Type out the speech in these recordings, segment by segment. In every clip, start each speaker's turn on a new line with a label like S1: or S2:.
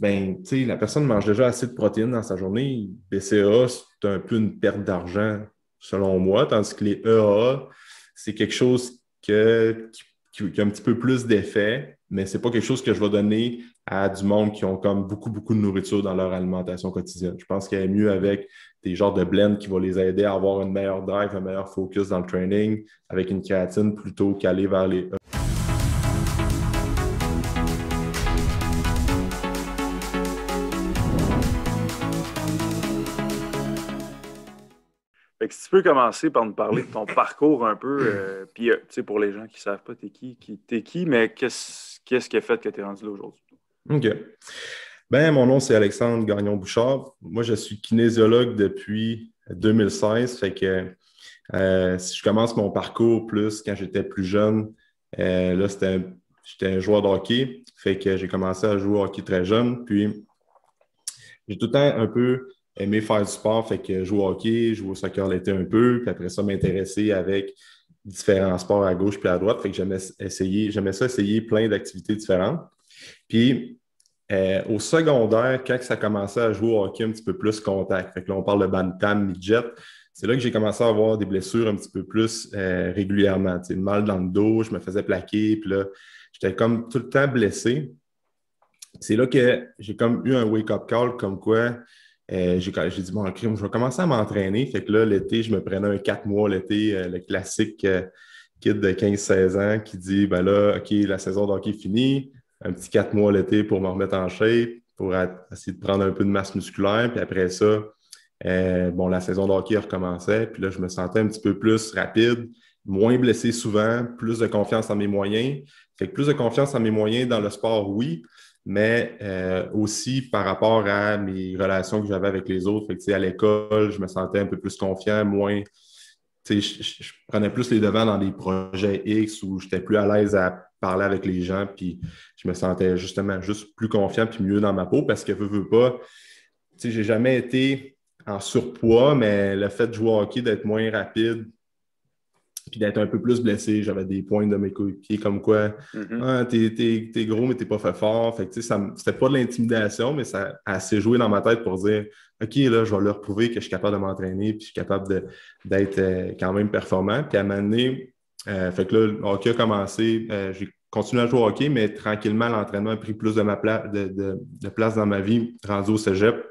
S1: ben, la personne mange déjà assez de protéines dans sa journée. BCA, c'est un peu une perte d'argent, selon moi, tandis que les EAA, c'est quelque chose qui, a un petit peu plus d'effet, mais c'est pas quelque chose que je vais donner à du monde qui ont comme beaucoup, beaucoup de nourriture dans leur alimentation quotidienne. Je pense qu'il y a mieux avec des genres de blends qui vont les aider à avoir une meilleure drive, un meilleur focus dans le training, avec une créatine plutôt qu'aller vers les e
S2: tu peux commencer par nous parler de ton parcours un peu, euh, puis euh, tu sais, pour les gens qui ne savent pas t'es qui, qui t'es qui, mais qu'est-ce, qu'est-ce qui a fait que tu es rendu là aujourd'hui?
S1: OK. Ben, mon nom, c'est Alexandre Gagnon-Bouchard. Moi, je suis kinésiologue depuis 2016. Fait que euh, si je commence mon parcours plus quand j'étais plus jeune, là, c'était, j'étais un joueur de hockey. Fait que j'ai commencé à jouer au hockey très jeune. Puis, j'ai tout le temps un peu aimé faire du sport, fait que jouer au hockey, jouer au soccer l'été un peu, puis après ça, m'intéresser avec différents sports à gauche puis à droite. Fait que j'aimais essayer, ça essayer plein d'activités différentes. Puis euh, au secondaire, quand ça commençait à jouer au hockey un petit peu plus contact, fait que là, on parle de bantam, midget, c'est là que j'ai commencé à avoir des blessures un petit peu plus euh, régulièrement, régulièrement. sais mal dans le dos, je me faisais plaquer, puis là, j'étais comme tout le temps blessé. C'est là que j'ai comme eu un wake-up call comme quoi euh, j'ai, dit, bon, OK, je vais commencer à m'entraîner. Fait que là, l'été, je me prenais un 4 mois l'été, euh, le classique euh, kid de 15-16 ans qui dit, ben là, OK, la saison de est finie. Un petit 4 mois l'été pour me remettre en shape, pour essayer de prendre un peu de masse musculaire. Puis après ça, bon, la saison de recommençait. Puis là, je me sentais un petit peu plus rapide, moins blessé souvent, plus de confiance en mes moyens. Fait que plus de confiance en mes moyens dans le sport, oui, mais euh, aussi par rapport à mes relations que j'avais avec les autres. à l'école, je me sentais un peu plus confiant, moins. Je, prenais plus les devants dans des projets X où j'étais plus à l'aise à parler avec les gens, puis je me sentais justement juste plus confiant puis mieux dans ma peau parce que je veux pas. Tu sais, j'ai jamais été en surpoids, mais le fait de jouer au hockey, d'être moins rapide, puis d'être un peu plus blessé. J'avais des points de mes couilles-pieds comme quoi, mm-hmm. ah, t'es, gros, mais t'es pas fait fort. Fait que, tu ça, c'était pas de l'intimidation, mais ça a s'est joué dans ma tête pour dire, OK, là, je vais leur prouver que je suis capable de m'entraîner, puis je suis capable d'être euh, quand même performant. Puis à un moment euh, fait que là, le hockey a commencé, euh, j'ai continué à jouer au hockey, mais tranquillement, l'entraînement a pris plus de, ma de, de place dans ma vie, rendu au cégep.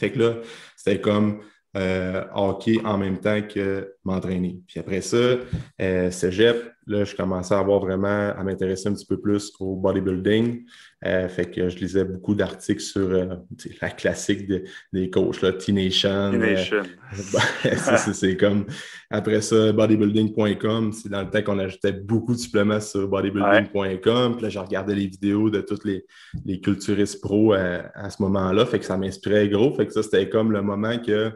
S1: Fait que là, c'était comme euh, hockey en même temps que m'entraîner. Puis après ça, euh, cégep, là, je commençais à avoir vraiment à m'intéresser un petit peu plus au bodybuilding. Euh, fait que je lisais beaucoup d'articles sur euh, la classique des coachs, là, T-Nation. c'est comme après ça, bodybuilding.com. C'est dans le temps qu'on ajoutait beaucoup de suppléments sur bodybuilding.com. Puis là, je regardais les vidéos de tous les, les culturistes pros à ce moment-là. Fait que ça m'inspirait gros. Fait que ça, c'était comme le moment que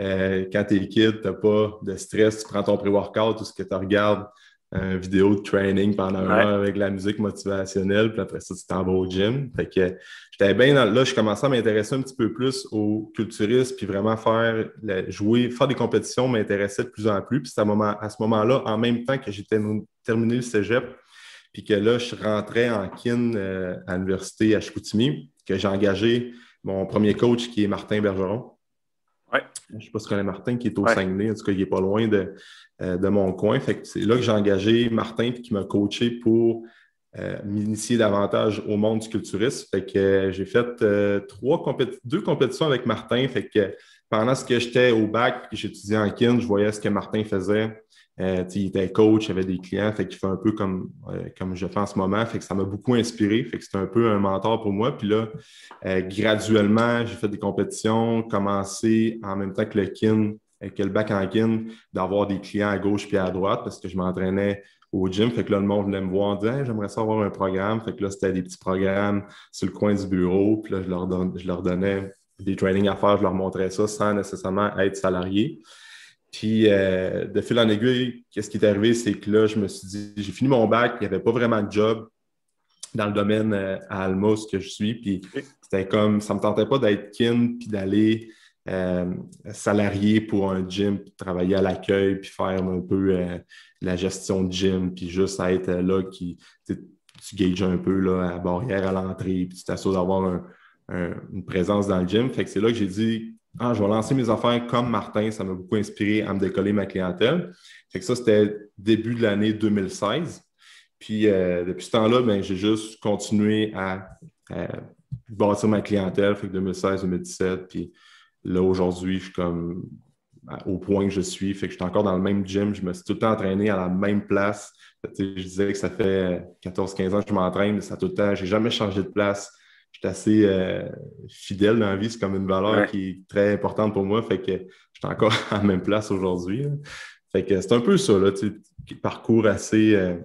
S1: euh, quand tu es kid, tu pas de stress, tu prends ton pré-workout ou ce que tu regardes, une vidéo de training pendant un an avec la musique motivationnelle, puis après ça, tu t'en vas au gym. Fait que j'étais bien là, je commençais à m'intéresser un petit peu plus au culturisme, puis vraiment faire jouer, faire des compétitions m'intéressait de plus en plus. Puis à, à ce moment-là, en même temps que j'étais terminé le cégep, puis que là, je rentrais en kin euh, à l'université à Chicoutimi, que j'ai engagé mon premier coach qui est Martin Bergeron. Je ne sais pas si tu connais Martin qui est au Saguenay. En tout cas, il n'est pas loin de, euh, mon coin. c'est là que j'ai engagé Martin qui m'a coaché pour euh, m'initier davantage au monde du culturisme. Fait que euh, j'ai fait trois deux compétitions avec Martin. Fait que pendant ce que j'étais au bac et j'étudiais en kin, je voyais ce que Martin faisait. Euh, il était coach, il avait des clients, fait qu'il fait un peu euh, comme, je fais en ce moment. Fait que ça m'a beaucoup inspiré. Fait que c'était un peu un mentor pour moi. Puis là, euh, graduellement, j'ai fait des compétitions, commencé en même temps que le kin, que le bac en kin, d'avoir des clients à gauche puis à droite parce que je m'entraînais au gym. Fait que là, le monde venait me voir en disant J'aimerais ça avoir un programme. Fait que là, c'était des petits programmes sur le coin du bureau. Puis là, je leur, je leur donnais des trainings à faire, je leur montrais ça sans nécessairement être salarié. Puis, euh, de fil en aiguille, qu'est-ce qui est arrivé, c'est que là, je me suis dit, j'ai fini mon bac, il n'y avait pas vraiment de job dans le domaine euh, à Almos que je suis. Puis, c'était comme, ça ne me tentait pas d'être kin, puis d'aller euh, salarié pour un gym, puis travailler à l'accueil, puis faire un peu euh, la gestion de gym, puis juste être là, qui, tu gages un peu là, à la barrière à l'entrée, puis tu t'assures d'avoir une présence dans le gym. Fait que c'est là que j'ai dit, ah, je vais lancer mes affaires comme Martin, ça m'a beaucoup inspiré à me décoller ma clientèle. Fait que ça, c'était début de l'année 2016. Puis euh, depuis ce temps-là, ben, j'ai juste continué à, bâtir ma clientèle. Fait que 2016, 2017, puis là, aujourd'hui, je suis comme au point que je suis. Fait que je suis encore dans le même gym. Je me suis tout le temps entraîné à la même place. je disais que ça fait 14-15 ans que je m'entraîne, mais ça tout le temps, n'ai jamais changé de place. J'étais assez euh, fidèle dans la vie. C'est comme une valeur qui est très importante pour moi. Fait que je suis encore à la même place aujourd'hui. Hein. Fait que c'est un peu ça, là, tu parcours assez, euh,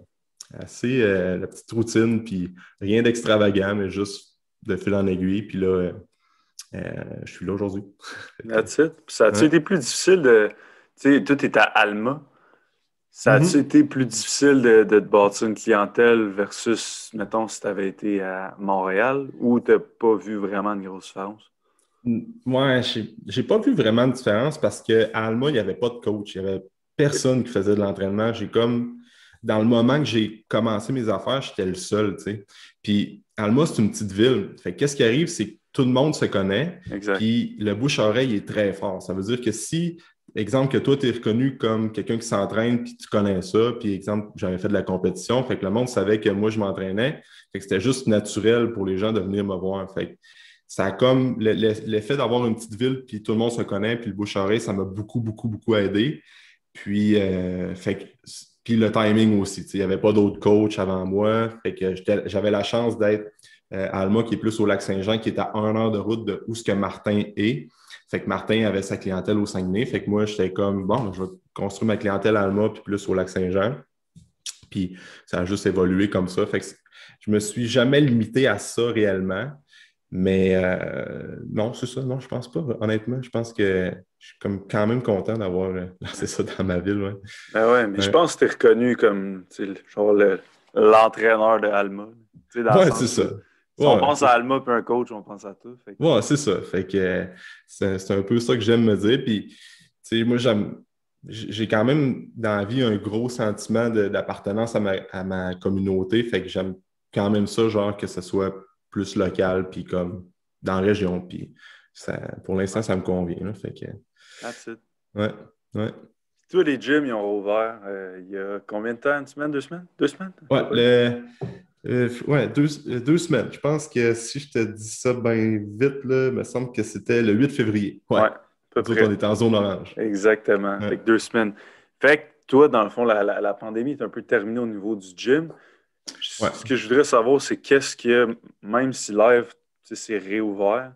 S1: assez euh, la petite routine, puis rien d'extravagant, mais juste de fil en aiguille. Puis là, je suis là aujourd'hui.
S2: That's ça a-tu été plus difficile de. Tu sais, tout est à Alma.
S1: Ça a-tu mm-hmm. été plus difficile
S2: de, te bâtir une clientèle versus, mettons, si tu avais été à Montréal ou tu n'as pas vu vraiment de grosse différence?
S1: Ouais, j'ai pas vu vraiment de différence parce qu'à Alma, il n'y avait pas de coach. Il n'y avait personne qui faisait de l'entraînement. J'ai comme, dans le moment que j'ai commencé mes affaires, j'étais le seul, tu sais. Puis Alma, c'est une petite ville. Fait qu'est-ce qui arrive, c'est que tout le monde se connaît. Exact. Puis le bouche-oreille est très fort. Ça veut dire que si exemple que toi, tu es reconnu comme quelqu'un qui s'entraîne, puis tu connais ça, puis exemple, j'avais fait de la compétition, fait que le monde savait que moi, je m'entraînais, fait que c'était juste naturel pour les gens de venir me voir. Fait ça comme l'effet d'avoir une petite ville, puis tout le monde se connaît, puis le bouche ça m'a beaucoup, beaucoup, beaucoup aidé. Puis, euh, fait puis le timing aussi, il n'y avait pas d'autres coach avant moi, fait que j'avais la chance d'être euh, à Alma, qui est plus au lac Saint-Jean, qui est à un heure de route de où Martin est. Fait que Martin avait sa clientèle au Saguenay. Fait que moi, j'étais comme, bon, je vais construire ma clientèle à Alma, puis plus au lac Saint-Jean. Puis ça a juste évolué comme ça. Fait que je me suis jamais limité à ça réellement. Mais euh, non, c'est ça. Non, je pense pas. Honnêtement, je pense que je suis comme quand même content d'avoir euh, lancé ça dans ma ville. Ouais.
S2: Ben ouais, mais je pense que tu es reconnu comme genre l'entraîneur de Alma. Ouais, c'est ça on pense à Alma puis un coach, on pense à tout. Fait
S1: Ouais, c'est ça. Euh, c'est un peu ça que j'aime me dire. Puis, moi, J'ai quand même dans la vie un gros sentiment d'appartenance à ma, à ma communauté. Fait que j'aime quand même ça, genre que ce soit plus local, puis comme dans la région. Puis pour l'instant, ça me convient. fait
S2: que...
S1: Ouais, ouais.
S2: Tous les gyms, ils ont ouvert euh, il y a combien de temps? Une semaine, deux semaines? Deux semaines?
S1: Ouais, euh, ouais, euh, deux, semaines. Je pense que si je te dis ça bien vite, là, il me semble que c'était le 8 février. Ouais. ouais peu près. On était en zone orange.
S2: Exactement. avec deux semaines. Fait que toi, dans le fond, la, pandémie est un peu terminée au niveau du gym. Ce que je voudrais savoir, c'est qu'est-ce que, même si live s'est réouvert,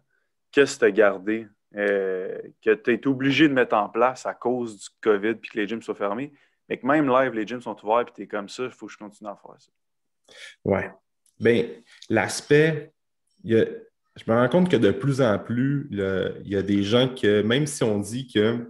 S2: qu'est-ce que tu as gardé, euh, que tu as été obligé de mettre en place à cause du COVID puis que les gyms sont fermés, mais que même live, les gyms sont ouverts puis tu es comme ça, il faut que je continue à faire ça.
S1: Oui. Bien, l'aspect, je me rends compte que de plus en plus, il y a des gens que, même si on dit que l'entraînement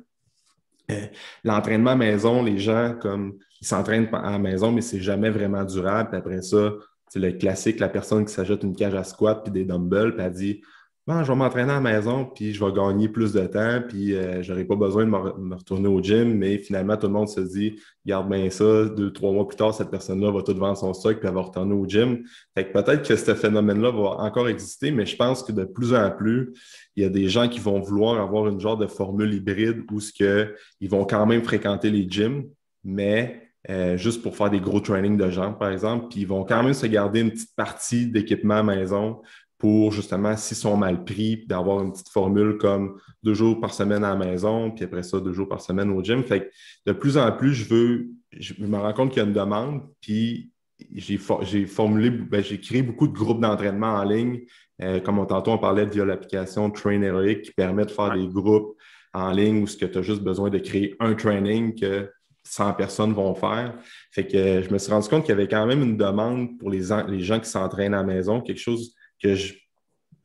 S1: euh, l'entraînement maison, les gens, comme, ils s'entraînent à la maison, mais c'est jamais vraiment durable. Puis après ça, c'est le classique, la personne qui s'ajoute une cage à squat puis des dumbbells, puis elle dit ben, je vais m'entraîner à la maison, puis je vais gagner plus de temps, puis euh, je n'aurai pas besoin de me retourner au gym. Mais finalement, tout le monde se dit, garde bien ça, deux, trois mois plus tard, cette personne-là va tout vendre son stock, puis elle va retourner au gym. Fait peut-être que ce phénomène-là va encore exister, mais je pense que de plus en plus, il y a des gens qui vont vouloir avoir une genre de formule hybride où ce que, ils vont quand même fréquenter les gyms, mais euh, juste pour faire des gros trainings de gens, par exemple. Puis ils vont quand même se garder une petite partie d'équipement à maison pour justement, s'ils sont mal pris, d'avoir une petite formule comme deux jours par semaine à la maison, puis après ça, deux jours par semaine au gym. Fait que de plus en plus, je veux, je me rends compte qu'il y a une demande, puis j'ai formulé, ben, j'ai créé beaucoup de groupes d'entraînement en ligne. Euh, comme on, tantôt, on parlait via l'application Train Heroic qui permet de faire des groupes en ligne où tu as juste besoin de créer un training que 100 personnes vont faire. Fait que euh, je me suis rendu compte qu'il y avait quand même une demande pour les, les gens qui s'entraînent à la maison, quelque chose que je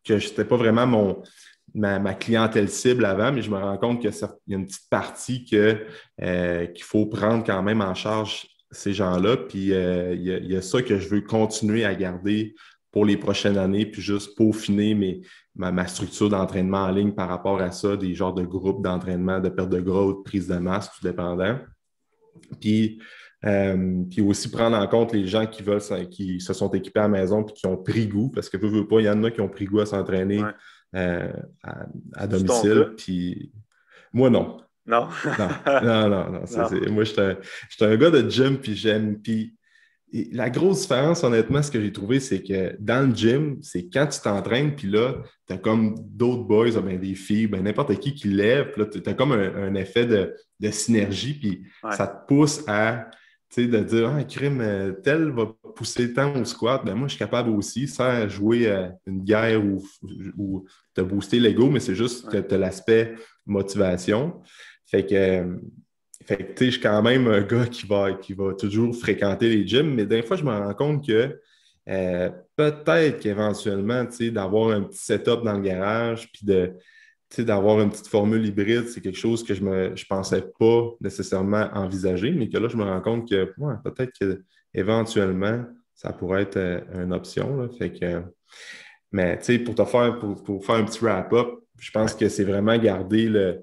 S1: que pas vraiment mon, ma, clientèle cible avant, mais je me rends compte qu'il y a une petite partie que, euh, qu'il faut prendre quand même en charge ces gens-là. Puis euh, il, y a, ça que je veux continuer à garder pour les prochaines années, puis juste peaufiner mes, ma, ma, structure d'entraînement en ligne par rapport à ça, des genres de groupes d'entraînement, de perte de gras ou de prise de masse, tout dépendant. Puis euh, puis aussi prendre en compte les gens qui veulent qui se sont équipés à la maison puis qui ont pris goût, parce que peu, veux pas, il y en a qui ont pris goût à s'entraîner euh, à, domicile. Puis moi, non. Non. non. non, Moi, je suis un, gars de gym, puis j'aime. Puis la grosse différence, honnêtement, ce que j'ai trouvé, c'est que dans le gym, c'est quand tu t'entraînes, puis là, tu as comme d'autres boys, ah, ben, des filles, ben, n'importe qui qui lève, puis là, tu comme un, effet de, synergie, puis ça te pousse à sais, de dire, un ah, crime, euh, tel va pousser tant au squat, ben moi, je suis capable aussi, sans jouer euh, une guerre ou, ou te booster l'ego, mais c'est juste que tu as l'aspect motivation. Fait que, euh, fait tu sais, je suis quand même un gars qui va, qui va toujours fréquenter les gyms, mais des fois, je me rends compte que peut-être qu'éventuellement, tu sais, d'avoir un petit setup dans le garage, puis de, d'avoir une petite formule hybride, c'est quelque chose que je ne pensais pas nécessairement envisager, mais que là, je me rends compte que peut-être éventuellement, ça pourrait être euh, une option. Fait que, mais pour te faire, pour, faire un petit wrap-up, je pense que c'est vraiment garder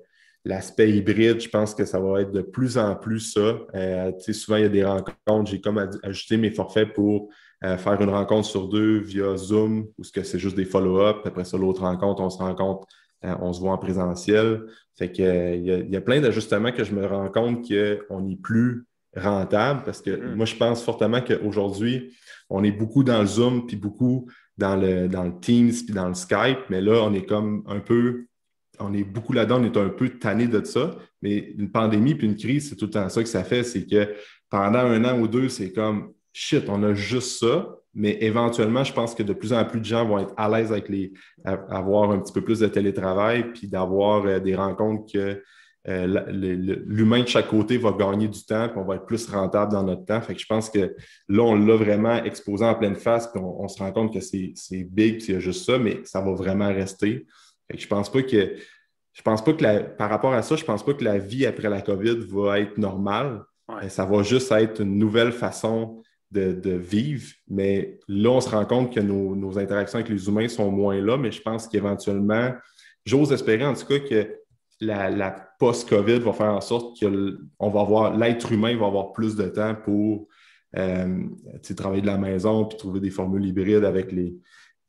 S1: l'aspect hybride, je pense que ça va être de plus en plus ça. Euh, souvent, il y a des rencontres, j'ai comme ajouté mes forfaits pour euh, faire une rencontre sur deux via Zoom, ou ce que c'est juste des follow-up. Après ça, l'autre rencontre, on se rencontre euh, on se voit en présentiel. Fait que euh, il y, a plein d'ajustements que je me rends compte qu'on n'est plus rentable parce que mm. moi, je pense fortement qu'aujourd'hui, on est beaucoup dans le Zoom puis beaucoup dans le, dans le Teams puis dans le Skype, mais là, on est comme un peu. On est beaucoup là-dedans, on est un peu tanné de ça, mais une pandémie puis une crise, c'est tout le temps ça que ça fait. C'est que pendant un an ou deux, c'est comme shit, on a juste ça. Mais éventuellement, je pense que de plus en plus de gens vont être à l'aise avec les. avoir un petit peu plus de télétravail, puis d'avoir euh, des rencontres que euh, l'humain de chaque côté va gagner du temps, puis on va être plus rentable dans notre temps. Fait que je pense que là, on l'a vraiment exposé en pleine face, puis on, se rend compte que c'est big, puis il y a juste ça, mais ça va vraiment rester. Fait que je pense pas que je pense pas que la, par rapport à ça, je pense pas que la vie après la COVID va être normale. Euh, ça va juste être une nouvelle façon de, vivre. Mais là, on se rend compte que nos, interactions avec les humains sont moins là, mais je pense qu'éventuellement, j'ose espérer en tout cas que la, post-COVID va faire en sorte que va l'être humain va avoir plus de temps pour euh, travailler de la maison puis trouver des formules hybrides avec les,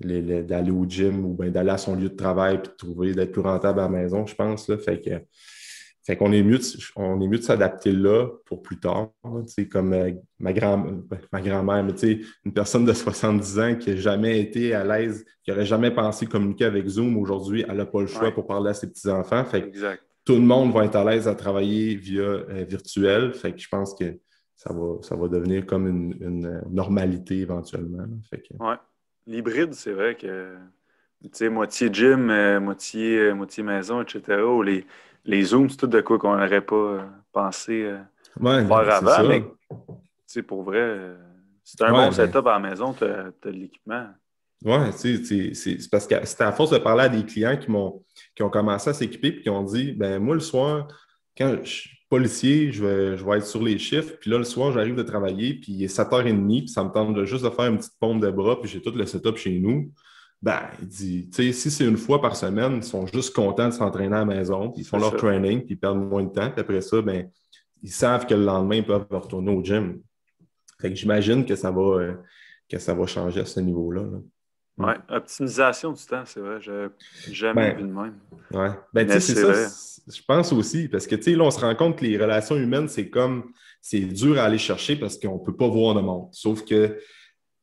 S1: d'aller au gym ou bien d'aller à son lieu de travail puis trouver d'être plus rentable à la maison, je pense. Là. Fait que fait qu'on est mieux, on est mieux de s'adapter là pour plus tard. sais, comme euh, ma, grand, ben, ma grand-mère, une personne de 70 ans qui n'a jamais été à l'aise, qui n'aurait jamais pensé communiquer avec Zoom, aujourd'hui, elle n'a pas le choix pour parler à ses petits-enfants. Fait que tout le monde va être à l'aise à travailler via euh, virtuel. Fait que je pense que ça va, ça va devenir comme une, euh, normalité éventuellement. Fait
S2: L'hybride, c'est vrai que, tu moitié gym, moitié, moitié maison, etc les Zooms, c'est tout de quoi qu'on n'aurait pas euh, pensé euh, faire avant.
S1: Mais
S2: pour vrai, tu euh, c'est un bon setup à la maison, tu as, de l'équipement.
S1: Oui, c'est parce que c'était à force de parler à des clients qui, ont, qui ont commencé à s'équiper et qui ont dit ben moi, le soir, quand je suis policier, je vais, je vais être sur les chiffres, puis là, le soir, j'arrive de travailler, puis il est 7h30, puis ça me tente juste de faire une petite pompe de bras, puis j'ai tout le setup chez nous. Ben, il dit, tu sais, si c'est une fois par semaine, ils sont juste contents de s'entraîner à la maison, puis ils font leur training, puis ils perdent moins de temps. Puis après ça, ben, ils savent que le lendemain, ils peuvent retourner au gym. Fait que j'imagine que ça va euh, que ça va changer à ce niveau-là.
S2: Oui, optimisation du temps, c'est vrai. Je jamais ben, vu de même.
S1: Oui. Ben, c'est ça. Je pense aussi, parce que tu là, on se rend compte que les relations humaines, c'est comme c'est dur à aller chercher parce qu'on ne peut pas voir le monde. Sauf que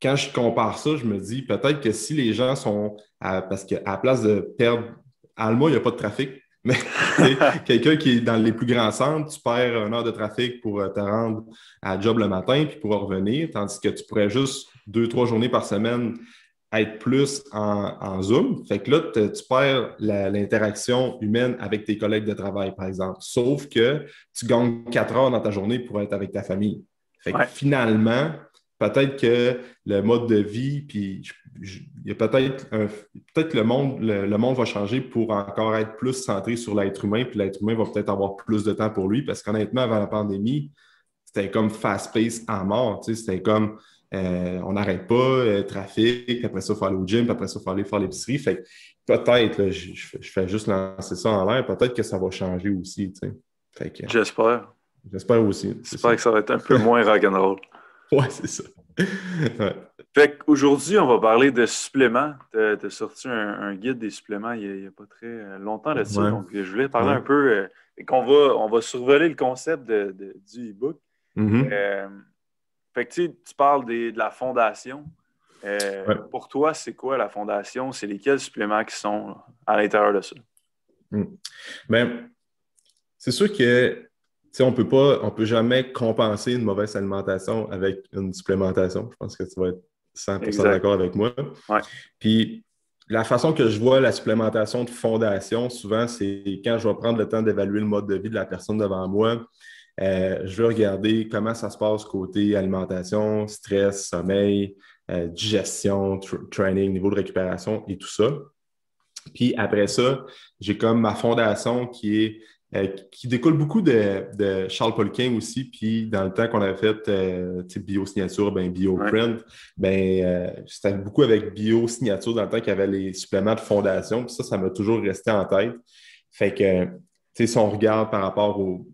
S1: quand je compare ça, je me dis peut-être que si les gens sont. parce qu'à la place de perdre. Alma, il n'y a pas de trafic. Mais quelqu'un qui est dans les plus grands centres, tu perds une heure de trafic pour euh, te rendre à job le matin puis pour revenir, tandis que tu pourrais juste deux, trois journées par semaine être plus en, Zoom. Fait que là, tu perds l'interaction humaine avec tes collègues de travail, par exemple. Sauf que tu gagnes quatre heures dans ta journée pour être avec ta famille. Fait que finalement, peut-être que le mode de vie, puis peut-être peut-être le monde, le, monde va changer pour encore être plus centré sur l'être humain, puis l'être humain va peut-être avoir plus de temps pour lui, parce qu'honnêtement, avant la pandémie, c'était comme fast pace à mort, tu sais, c'était comme euh, on n'arrête pas, euh, trafic, après ça, il faut aller au gym, après ça, il faut aller faire l'épicerie. Fait peut-être, je, fais juste lancer ça en l'air, peut-être que ça va changer aussi, tu
S2: sais. J'espère.
S1: J'espère aussi.
S2: J'espère que ça va être un peu moins roll
S1: Ouais, c'est ça aujourd'hui
S2: Fait aujourd'hui on va parler de suppléments. Tu as, sorti un, guide des suppléments il n'y a, pas très euh, longtemps là-dessus. Donc, je voulais parler un peu euh, et qu'on va, on va survoler le concept de, du e-book. Mm-hmm. Euh, fait tu, parles de la fondation. Pour toi, c'est quoi la fondation? C'est lesquels suppléments qui sont à l'intérieur de ça?
S1: Mm. Ben, c'est sûr que on peut pas, on peut jamais compenser une mauvaise alimentation avec une supplémentation. Je pense que tu vas être 100% d'accord avec moi. Puis la façon que je vois la supplémentation de fondation, souvent, c'est quand je vais prendre le temps d'évaluer le mode de vie de la personne devant moi. Euh, je vais regarder comment ça se passe côté alimentation, stress, sommeil, euh, digestion, training, niveau de récupération et tout ça. Puis après ça, j'ai comme ma fondation qui est euh, qui découle beaucoup de, Charles-Paul aussi. Puis dans le temps qu'on avait fait euh, type bio-signature, ben, bio-print, ben, euh, c'était beaucoup avec bio-signature dans le temps qu'il y avait les suppléments de fondation. Puis ça, ça m'a toujours resté en tête. Fait que, son son regard par rapport au,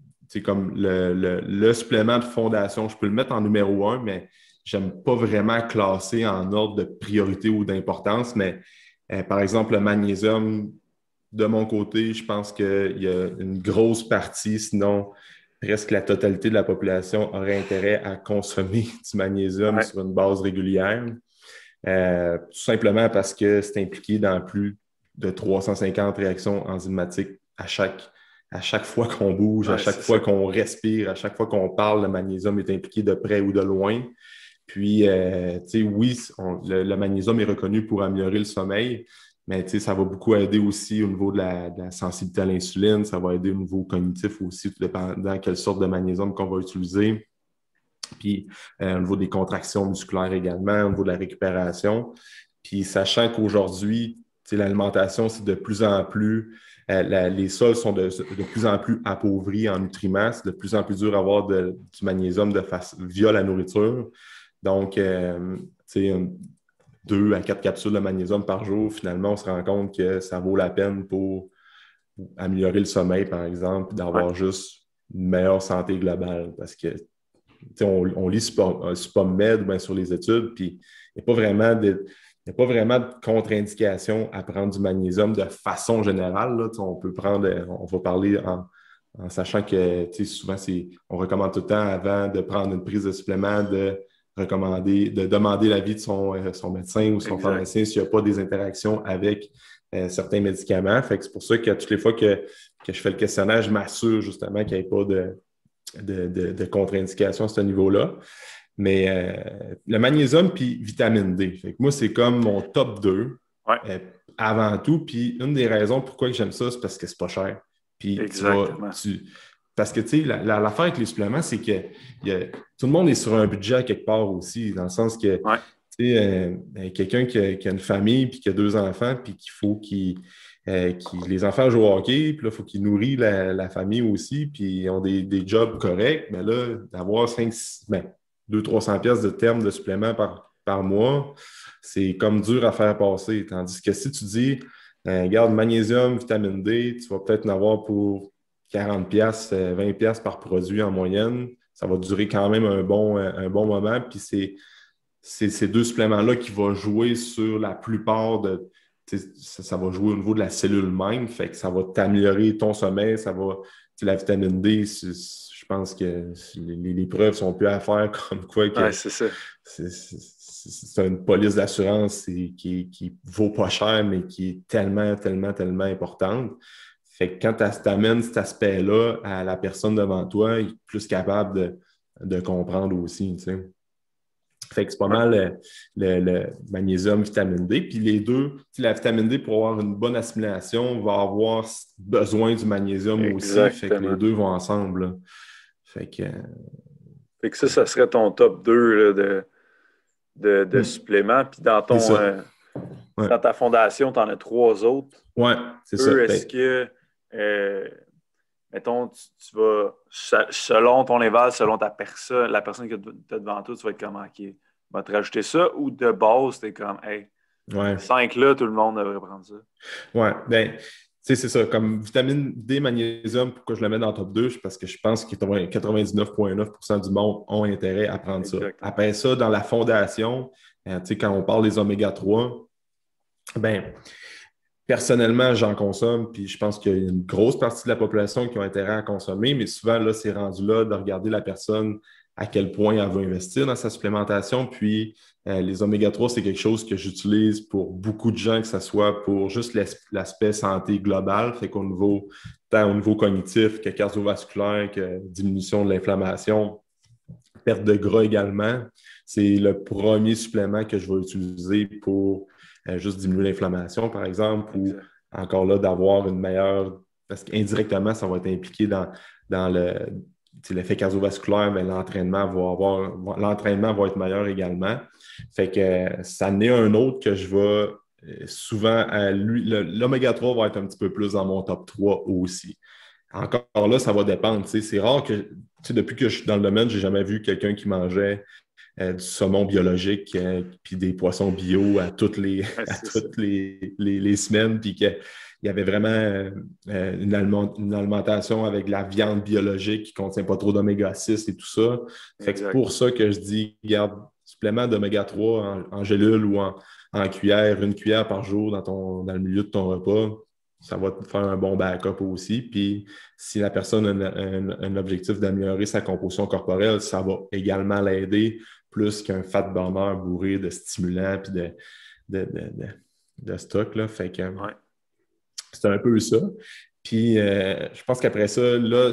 S1: comme le, le, le, supplément de fondation, je peux le mettre en numéro un, mais j'aime pas vraiment classer en ordre de priorité ou d'importance, mais par exemple, le magnésium, de mon côté, je pense qu'il y a une grosse partie, sinon presque la totalité de la population aurait intérêt à consommer du magnésium sur une base régulière, euh, tout simplement parce que c'est impliqué dans plus de 350 réactions enzymatiques à chaque, fois qu'on bouge, à chaque fois qu'on respire, à chaque fois qu'on parle, le magnésium est impliqué de près ou de loin. Puis, euh, oui, le, magnésium est reconnu pour améliorer le sommeil, mais ça va beaucoup aider aussi au niveau de la, sensibilité à l'insuline, ça va aider au niveau cognitif aussi, tout dépendant quelle sorte de magnésium qu'on va utiliser. Puis euh, au niveau des contractions musculaires également, au niveau de la récupération. Puis sachant qu'aujourd'hui, l'alimentation, c'est de plus en plus, euh, les sols sont de, plus en plus appauvris en nutriments, c'est de plus en plus dur d'avoir du magnésium de via la nourriture. Donc, euh, sais deux à quatre capsules de magnésium par jour, finalement, on se rend compte que ça vaut la peine pour améliorer le sommeil, par exemple, d'avoir juste une meilleure santé globale. Parce que on, on, lit SpomMed euh, sur les études, puis il n'y a pas vraiment de. contre-indication à prendre du magnésium de façon générale. on peut prendre, euh, on va parler en, sachant que souvent, on recommande tout le temps avant de prendre une prise de supplément de recommander, de demander l'avis de son, euh, médecin ou son pharmacien s'il n'y a pas des interactions avec euh, certains médicaments. Fait que c'est pour ça que toutes les fois que, je fais le questionnaire, je m'assure justement qu'il n'y ait pas de, contre-indication à ce niveau-là. Mais euh, le magnésium puis vitamine D. Fait moi, c'est comme mon top 2 avant tout. Puis une des raisons pourquoi j'aime ça, c'est parce que c'est pas cher. Puis Exactement. Tu, parce que, tu sais, l'affaire la, avec les suppléments, c'est que tout le monde est sur un budget quelque part aussi, dans le sens que, tu sais, euh, ben, quelqu'un qui, a une famille, puis qui a deux enfants, puis qu'il faut qu'il... Euh, qui, les enfants jouent au hockey, puis là, il faut qu'ils nourrissent la, famille aussi, puis ils ont des, jobs corrects. Mais ben là, d'avoir 5, 200-300 pièces de termes de supplément par, par mois, c'est comme dur à faire passer. Tandis que si tu dis, euh, regarde, garde magnésium, vitamine D, tu vas peut-être en avoir pour 40$, 20$ euh, par produit en moyenne. Ça va durer quand même un bon, euh, moment. Puis c'est ces deux suppléments-là qui vont jouer sur la plupart de. Ça, va jouer au niveau de la cellule même, fait que ça va t'améliorer ton sommeil, ça va. La vitamine D, je pense que les, preuves sont plus à faire comme quoi c'est une police d'assurance qui, qui vaut pas cher, mais qui est tellement, tellement, tellement importante. Fait que quand tu amènes cet aspect-là à la personne devant toi, il est plus capable de, comprendre aussi. c'est pas mal euh, le, le, magnésium, vitamine D. Puis les deux, la vitamine D, pour avoir une bonne assimilation, va avoir besoin du magnésium aussi. Fait que les deux vont ensemble. Euh, fait que.
S2: ça, ça serait ton top 2 de, de, hmm. suppléments. Puis dans ton. Euh, dans ta fondation, tu en as trois autres.
S1: Oui, c'est ça. Est-ce ben,
S2: que euh, mettons, tu, vas, selon ton éval, selon ta personne, la personne que tu as devant toi, tu vas être comme, OK, va te rajouter ça, ou de base, tu es comme, hey, 5 là, tout le monde devrait prendre ça.
S1: Ouais, ben, tu sais, c'est ça. Comme vitamine D, magnésium, pourquoi je le mets dans le top 2, parce que je pense que 99,9 du monde ont intérêt à prendre ça. Après ça, dans la fondation, euh, tu sais, quand on parle des oméga 3, ben, personnellement, j'en consomme, puis je pense qu'il y a une grosse partie de la population qui ont intérêt à consommer, mais souvent, là, c'est rendu là de regarder la personne à quel point elle veut investir dans sa supplémentation. Puis, euh, les oméga-3, c'est quelque chose que j'utilise pour beaucoup de gens, que ce soit pour juste l'aspect santé globale fait qu'au niveau, tant au niveau cognitif que cardiovasculaire, que diminution de l'inflammation, perte de gras également. C'est le premier supplément que je vais utiliser pour euh, juste diminuer l'inflammation, par exemple, ou encore là, d'avoir une meilleure. Parce qu'indirectement, ça va être impliqué dans, dans le l'effet cardiovasculaire, mais ben, l'entraînement va avoir l'entraînement va être meilleur également. Fait que euh, ça n'est un autre que je vais euh, souvent lui. L'oméga 3 va être un petit peu plus dans mon top 3 aussi. Encore là, ça va dépendre. C'est rare que depuis que je suis dans le domaine, je n'ai jamais vu quelqu'un qui mangeait euh, du saumon biologique, euh, puis des poissons bio à toutes les, toutes les, semaines, puis qu'il y avait vraiment euh, une, alimentation avec la viande biologique qui ne contient pas trop d'oméga 6 et tout ça. c'est pour ça que je dis, garde supplément d'oméga 3 en, gélule ou en, cuillère, une cuillère par jour dans, le milieu de ton repas. Ça va te faire un bon backup aussi. Puis, si la personne a un objectif d'améliorer sa composition corporelle, ça va également l'aider plus qu'un fat burner bourré de stimulants puis de, de, stock. Là. Fait que c'est un peu ça. Puis euh, je pense qu'après ça,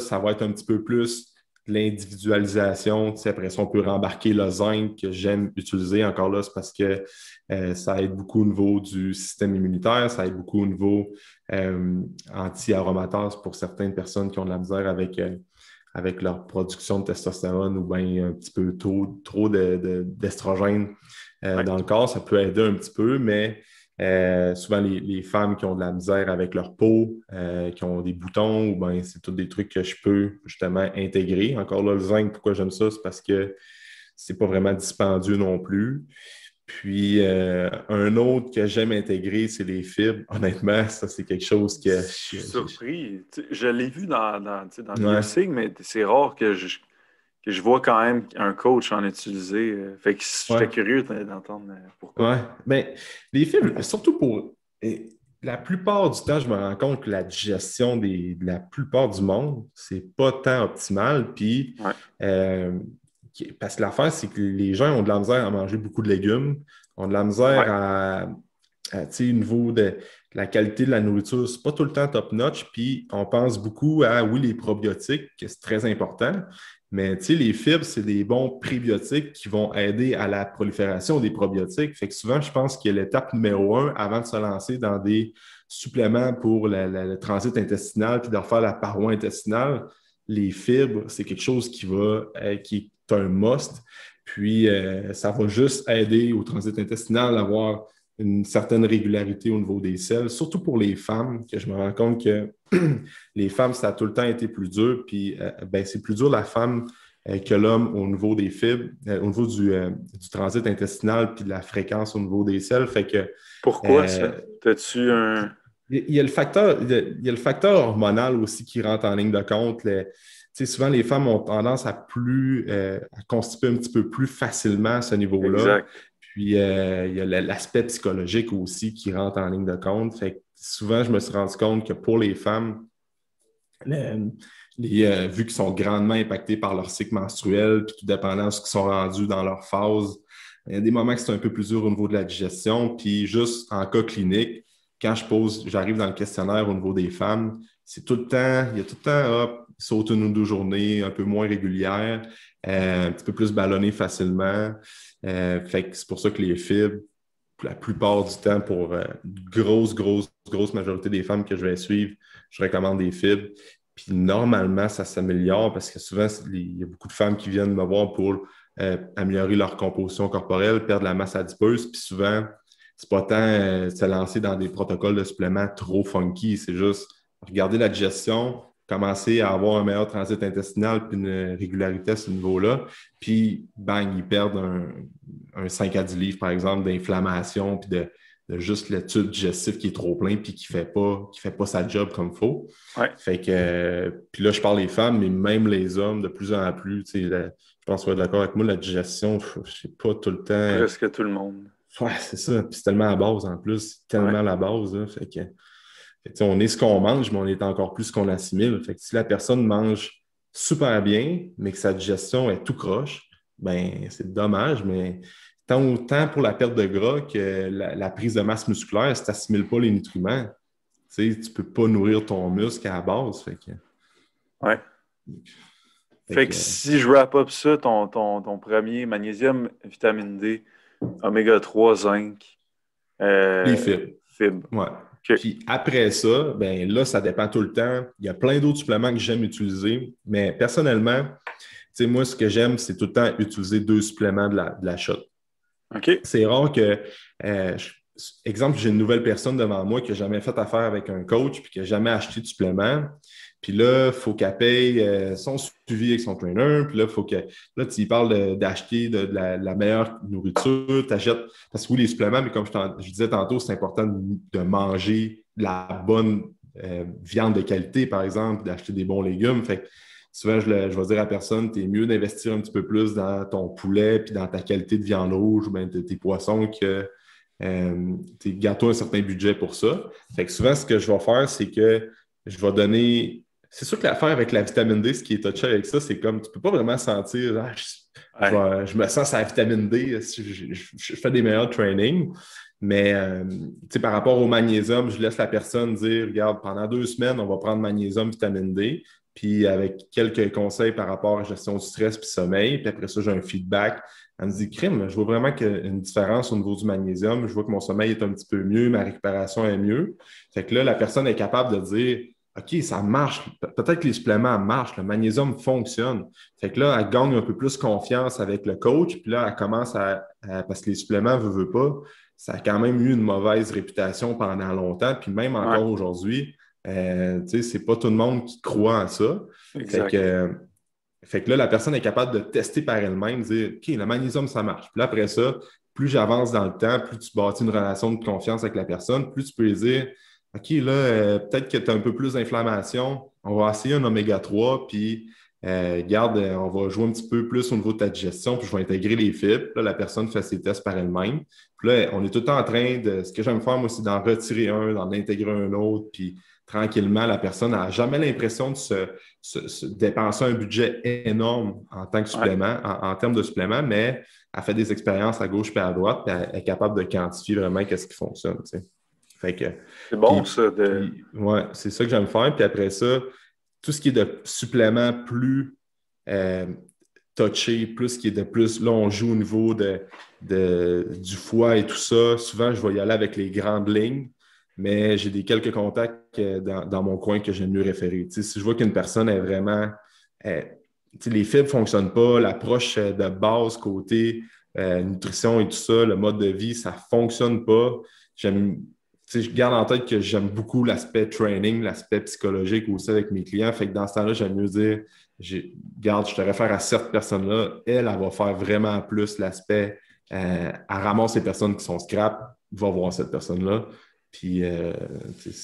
S1: ça va être un petit peu plus l'individualisation. après ça, on peut rembarquer le zinc que j'aime utiliser encore là, c'est parce que euh, ça aide beaucoup au niveau du système immunitaire, ça aide beaucoup au niveau euh, anti-aromatase pour certaines personnes qui ont de la misère avec avec leur production de testostérone ou bien un petit peu trop d'estrogène de, euh, dans le corps, ça peut aider un petit peu, mais euh, souvent, les, femmes qui ont de la misère avec leur peau, euh, qui ont des boutons, ou ben, c'est tous des trucs que je peux justement intégrer. Encore là, le zinc, pourquoi j'aime ça, c'est parce que c'est pas vraiment dispendieux non plus. Puis euh, un autre que j'aime intégrer, c'est les fibres. Honnêtement, ça, c'est quelque chose que. Je suis
S2: surpris. Je, l'ai vu dans, dans, dans le signe, mais c'est rare que je, vois quand même un coach en utiliser. Euh, fait que j'étais curieux d'entendre euh,
S1: pourquoi. Oui, Mais ben, les fibres, surtout pour. la plupart du temps, je me rends compte que la digestion des, de la plupart du monde, c'est pas tant optimal. Puis. Parce que l'affaire, c'est que les gens ont de la misère à manger beaucoup de légumes, ont de la misère à, tu sais, niveau de la qualité de la nourriture, c'est pas tout le temps top-notch, puis on pense beaucoup à, oui, les probiotiques, c'est très important, mais tu sais, les fibres, c'est des bons prébiotiques qui vont aider à la prolifération des probiotiques. Fait que souvent, je pense que l'étape numéro un, avant de se lancer dans des suppléments pour le transit intestinal, puis de refaire la paroi intestinale, les fibres, c'est quelque chose qui va, euh, qui, un must. Puis, euh, ça va juste aider au transit intestinal à avoir une certaine régularité au niveau des selles, surtout pour les femmes, que je me rends compte que les femmes, ça a tout le temps été plus dur. Puis, euh, ben, c'est plus dur la femme euh, que l'homme au niveau des fibres, au niveau du, transit intestinal, puis de la fréquence au niveau des selles. Fait que, Pourquoi ça?
S2: As-tu un.
S1: Il y, a le facteur, il y a le facteur hormonal aussi qui rentre en ligne de compte souvent, les femmes ont tendance à plus euh, à constiper un petit peu plus facilement à ce niveau-là. Puis euh, il y a l'aspect psychologique aussi qui rentre en ligne de compte. Fait souvent, je me suis rendu compte que pour les femmes, les, euh, vu qu'ils sont grandement impactés par leur cycle menstruel, puis tout dépendant de ce qu'ils sont rendus dans leur phase, il y a des moments que c'est un peu plus dur au niveau de la digestion. Puis juste en cas clinique, quand je pose, j'arrive dans le questionnaire au niveau des femmes, c'est tout le temps, il y a tout le temps, hop, saute une ou deux journées un peu moins régulières, euh, un petit peu plus ballonné facilement. Euh, c'est pour ça que les fibres, la plupart du temps, pour euh, grosse, grosse, grosse majorité des femmes que je vais suivre, je recommande des fibres. Puis normalement, ça s'améliore parce que souvent, il y a beaucoup de femmes qui viennent me voir pour améliorer leur composition corporelle, perdre la masse adipeuse. Puis souvent, c'est pas tant se lancer dans des protocoles de suppléments trop funky, c'est juste regarder la digestion, commencer à avoir un meilleur transit intestinal puis une régularité à ce niveau-là. Puis, bang, ils perdent un, un 5 à 10 livres, par exemple, d'inflammation puis de, juste le tube digestif qui est trop plein puis qui ne fait, pas, fait pas sa job comme il faut. Fait que, puis là, je parle des femmes, mais même les hommes, de plus en plus, sais, je pense que vous êtes d'accord avec moi, la digestion, je ne sais pas tout le temps. Presque tout le monde. Ouais, c'est ça. Puis c'est tellement la base en plus, tellement la base. Hein. fait que, on est ce qu'on mange, mais on est encore plus ce qu'on assimile. Fait si la personne mange super bien, mais que sa digestion est tout croche, ben c'est dommage, mais tant autant pour la perte de gras que la, prise de masse musculaire, si tu n'assimiles pas les nutriments, tu ne peux pas nourrir ton muscle à la base. Fait
S2: Fait, que, si je wrap up ça, ton, ton, premier magnésium, vitamine D,
S1: oméga 3, zinc, euh, puis après ça, ben là, ça dépend tout le temps. Il y a plein d'autres suppléments que j'aime utiliser, mais personnellement, tu sais, moi, ce que j'aime, c'est tout le temps utiliser deux suppléments de la, de OK. C'est rare que, euh, exemple, j'ai une nouvelle personne devant moi qui n'a jamais fait affaire avec un coach puis qui n'a jamais acheté de supplément. Puis là, il faut qu'elle paye euh, son suivi avec son trainer. Puis là, il faut que, là tu parles d'acheter de, la, meilleure nourriture. Tu Achètes, parce que oui, les suppléments, mais comme je, je disais tantôt, c'est important de, manger la bonne euh, viande de qualité, par exemple, d'acheter des bons légumes. Fait que, souvent, je, vais dire à personne, tu es mieux d'investir un petit peu plus dans ton poulet, puis dans ta qualité de viande rouge, ou de tes poissons, que euh, t'es tu gâteau un certain budget pour ça. Fait que souvent, ce que je vais faire, c'est que je vais donner c'est sûr que l'affaire avec la vitamine D, ce qui est touché avec ça, c'est comme tu peux pas vraiment sentir ah, je, me sens à vitamine D, je, fais des meilleurs trainings. Mais euh, sais, par rapport au magnésium, je laisse la personne dire regarde, pendant deux semaines, on va prendre magnésium, vitamine D, puis avec quelques conseils par rapport à gestion du stress puis sommeil. Puis après ça, j'ai un feedback. Elle me dit crime, je vois vraiment une différence au niveau du magnésium. Je vois que mon sommeil est un petit peu mieux, ma récupération est mieux. Fait que là, la personne est capable de dire OK, ça marche. Peut-être que les suppléments marchent, le magnésium fonctionne. Fait que là, elle gagne un peu plus confiance avec le coach, puis là, elle commence à. parce que les suppléments, veut, veut pas, ça a quand même eu une mauvaise réputation pendant longtemps, puis même encore aujourd'hui, euh, tu sais, c'est pas tout le monde qui croit en ça. Fait que, fait que là, la personne est capable de tester par elle-même, dire OK, le magnésium, ça marche. Puis après ça, plus j'avance dans le temps, plus tu bâtis une relation de confiance avec la personne, plus tu peux dire OK, là, euh, peut-être que tu as un peu plus d'inflammation. On va essayer un oméga 3, puis euh, garde, euh, on va jouer un petit peu plus au niveau de ta digestion, puis je vais intégrer les fibres. Là, la personne fait ses tests par elle-même. Puis là, on est tout le temps en train de. Ce que j'aime faire, moi, c'est d'en retirer un, d'en intégrer un autre, puis tranquillement, la personne n'a jamais l'impression de se, dépenser un budget énorme en tant que supplément, en, termes de supplément, mais elle fait des expériences à gauche et à droite, puis elle est capable de quantifier vraiment qu'est-ce qui fonctionne c'est bon, ça. De... c'est ça que j'aime faire. Puis après ça, tout ce qui est de supplément plus euh, touché, plus qui est de plus. Là, on joue au niveau de, du foie et tout ça. Souvent, je vais y aller avec les grandes lignes, mais j'ai des quelques contacts euh, dans, mon coin que j'aime mieux référer. si je vois qu'une personne est vraiment. Euh, les fibres ne fonctionnent pas, l'approche de base côté nutrition et tout ça, le mode de vie, ça ne fonctionne pas. J'aime je garde en tête que j'aime beaucoup l'aspect training, l'aspect psychologique aussi avec mes clients. Fait que dans ce temps-là, j'aime mieux dire Garde, je te réfère à cette personne-là. Elle, elle va faire vraiment plus l'aspect euh, à ramasser les personnes qui sont scrap, va voir cette personne-là. Puis euh,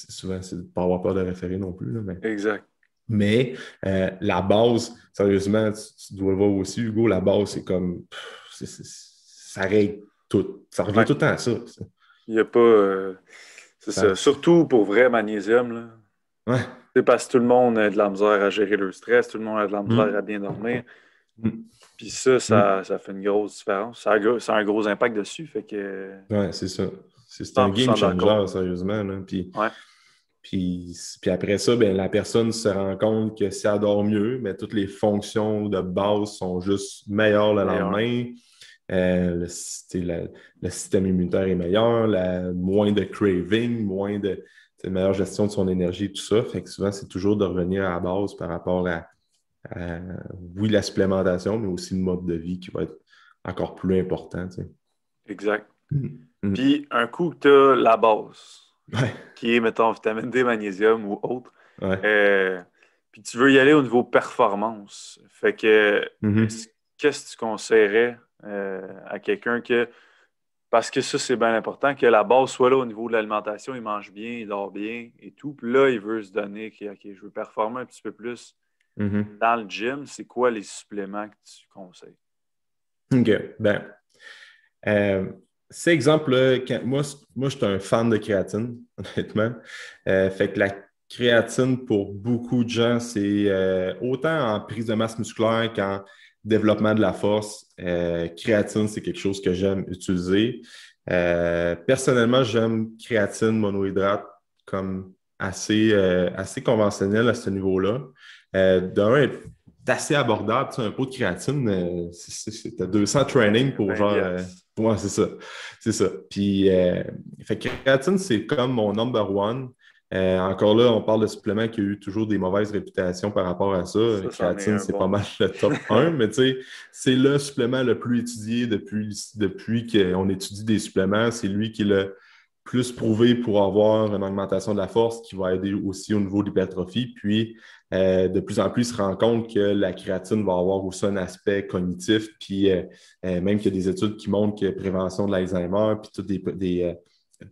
S1: souvent, c'est de ne pas avoir peur de référer non plus. Exact. Mais euh, la base, sérieusement, tu, dois le voir aussi, Hugo, la base, c'est comme. ça règle tout. Ça revient tout le temps à ça.
S2: Il n'y a pas c'est ça. Surtout pour vrai magnésium. Là. C'est parce que tout le monde a de la misère à gérer le stress, tout le monde a de la misère mm. à bien dormir. Mm. Puis ça, mm. ça, fait une grosse différence. Ça a, un gros impact dessus. Fait que...
S1: Ouais, c'est ça. C'est un game changer, sérieusement. Puis, après ça, ben, la personne se rend compte que si elle dort mieux, mais ben, toutes les fonctions de base sont juste meilleures le lendemain. Euh, le, système immunitaire est meilleur, moins de craving, moins de meilleure gestion de son énergie, tout ça. Fait que souvent, c'est toujours de revenir à la base par rapport à, oui, la supplémentation, mais aussi le mode de vie qui va être encore plus important.
S2: Exact. Mm, mm. Puis, un coup que tu as la base, qui est, mettons, vitamine D, magnésium ou autre, euh, puis tu veux y aller au niveau performance. Fait que, mm-hmm. qu'est-ce que tu conseillerais euh, à quelqu'un que. Parce que ça, c'est bien important, que la base soit là au niveau de l'alimentation, il mange bien, il dort bien et tout. Puis là, il veut se donner, je veux performer un petit peu plus mm-hmm. dans le gym. C'est quoi les suppléments que tu conseilles?
S1: OK. Ben, euh, ces exemples-là, moi, moi, je suis un fan de créatine, honnêtement. Euh, fait que la créatine, pour beaucoup de gens, c'est autant en prise de masse musculaire qu'en développement de la force. Euh, créatine, c'est quelque chose que j'aime utiliser. Euh, personnellement, j'aime créatine monohydrate comme assez, euh, assez conventionnel à ce niveau-là. Euh, d'un, c'est assez abordable. Tu sais, un pot de créatine, c'est 200 training pour ben genre. Ouais, c'est ça. C'est ça. Puis, fait, créatine, c'est comme mon number one. Euh, encore là, on parle de suppléments qui ont eu toujours des mauvaises réputations par rapport à ça. La créatine, c'est pas mal le top 1, mais tu sais, c'est le supplément le plus étudié depuis, depuis qu'on étudie des suppléments. C'est lui qui est le plus prouvé pour avoir une augmentation de la force qui va aider aussi au niveau de l'hypertrophie. Puis, euh, de plus en plus, il se rend compte que la créatine va avoir aussi un aspect cognitif. Puis, euh, même qu'il y a des études qui montrent que prévention de l'Alzheimer, puis toutes des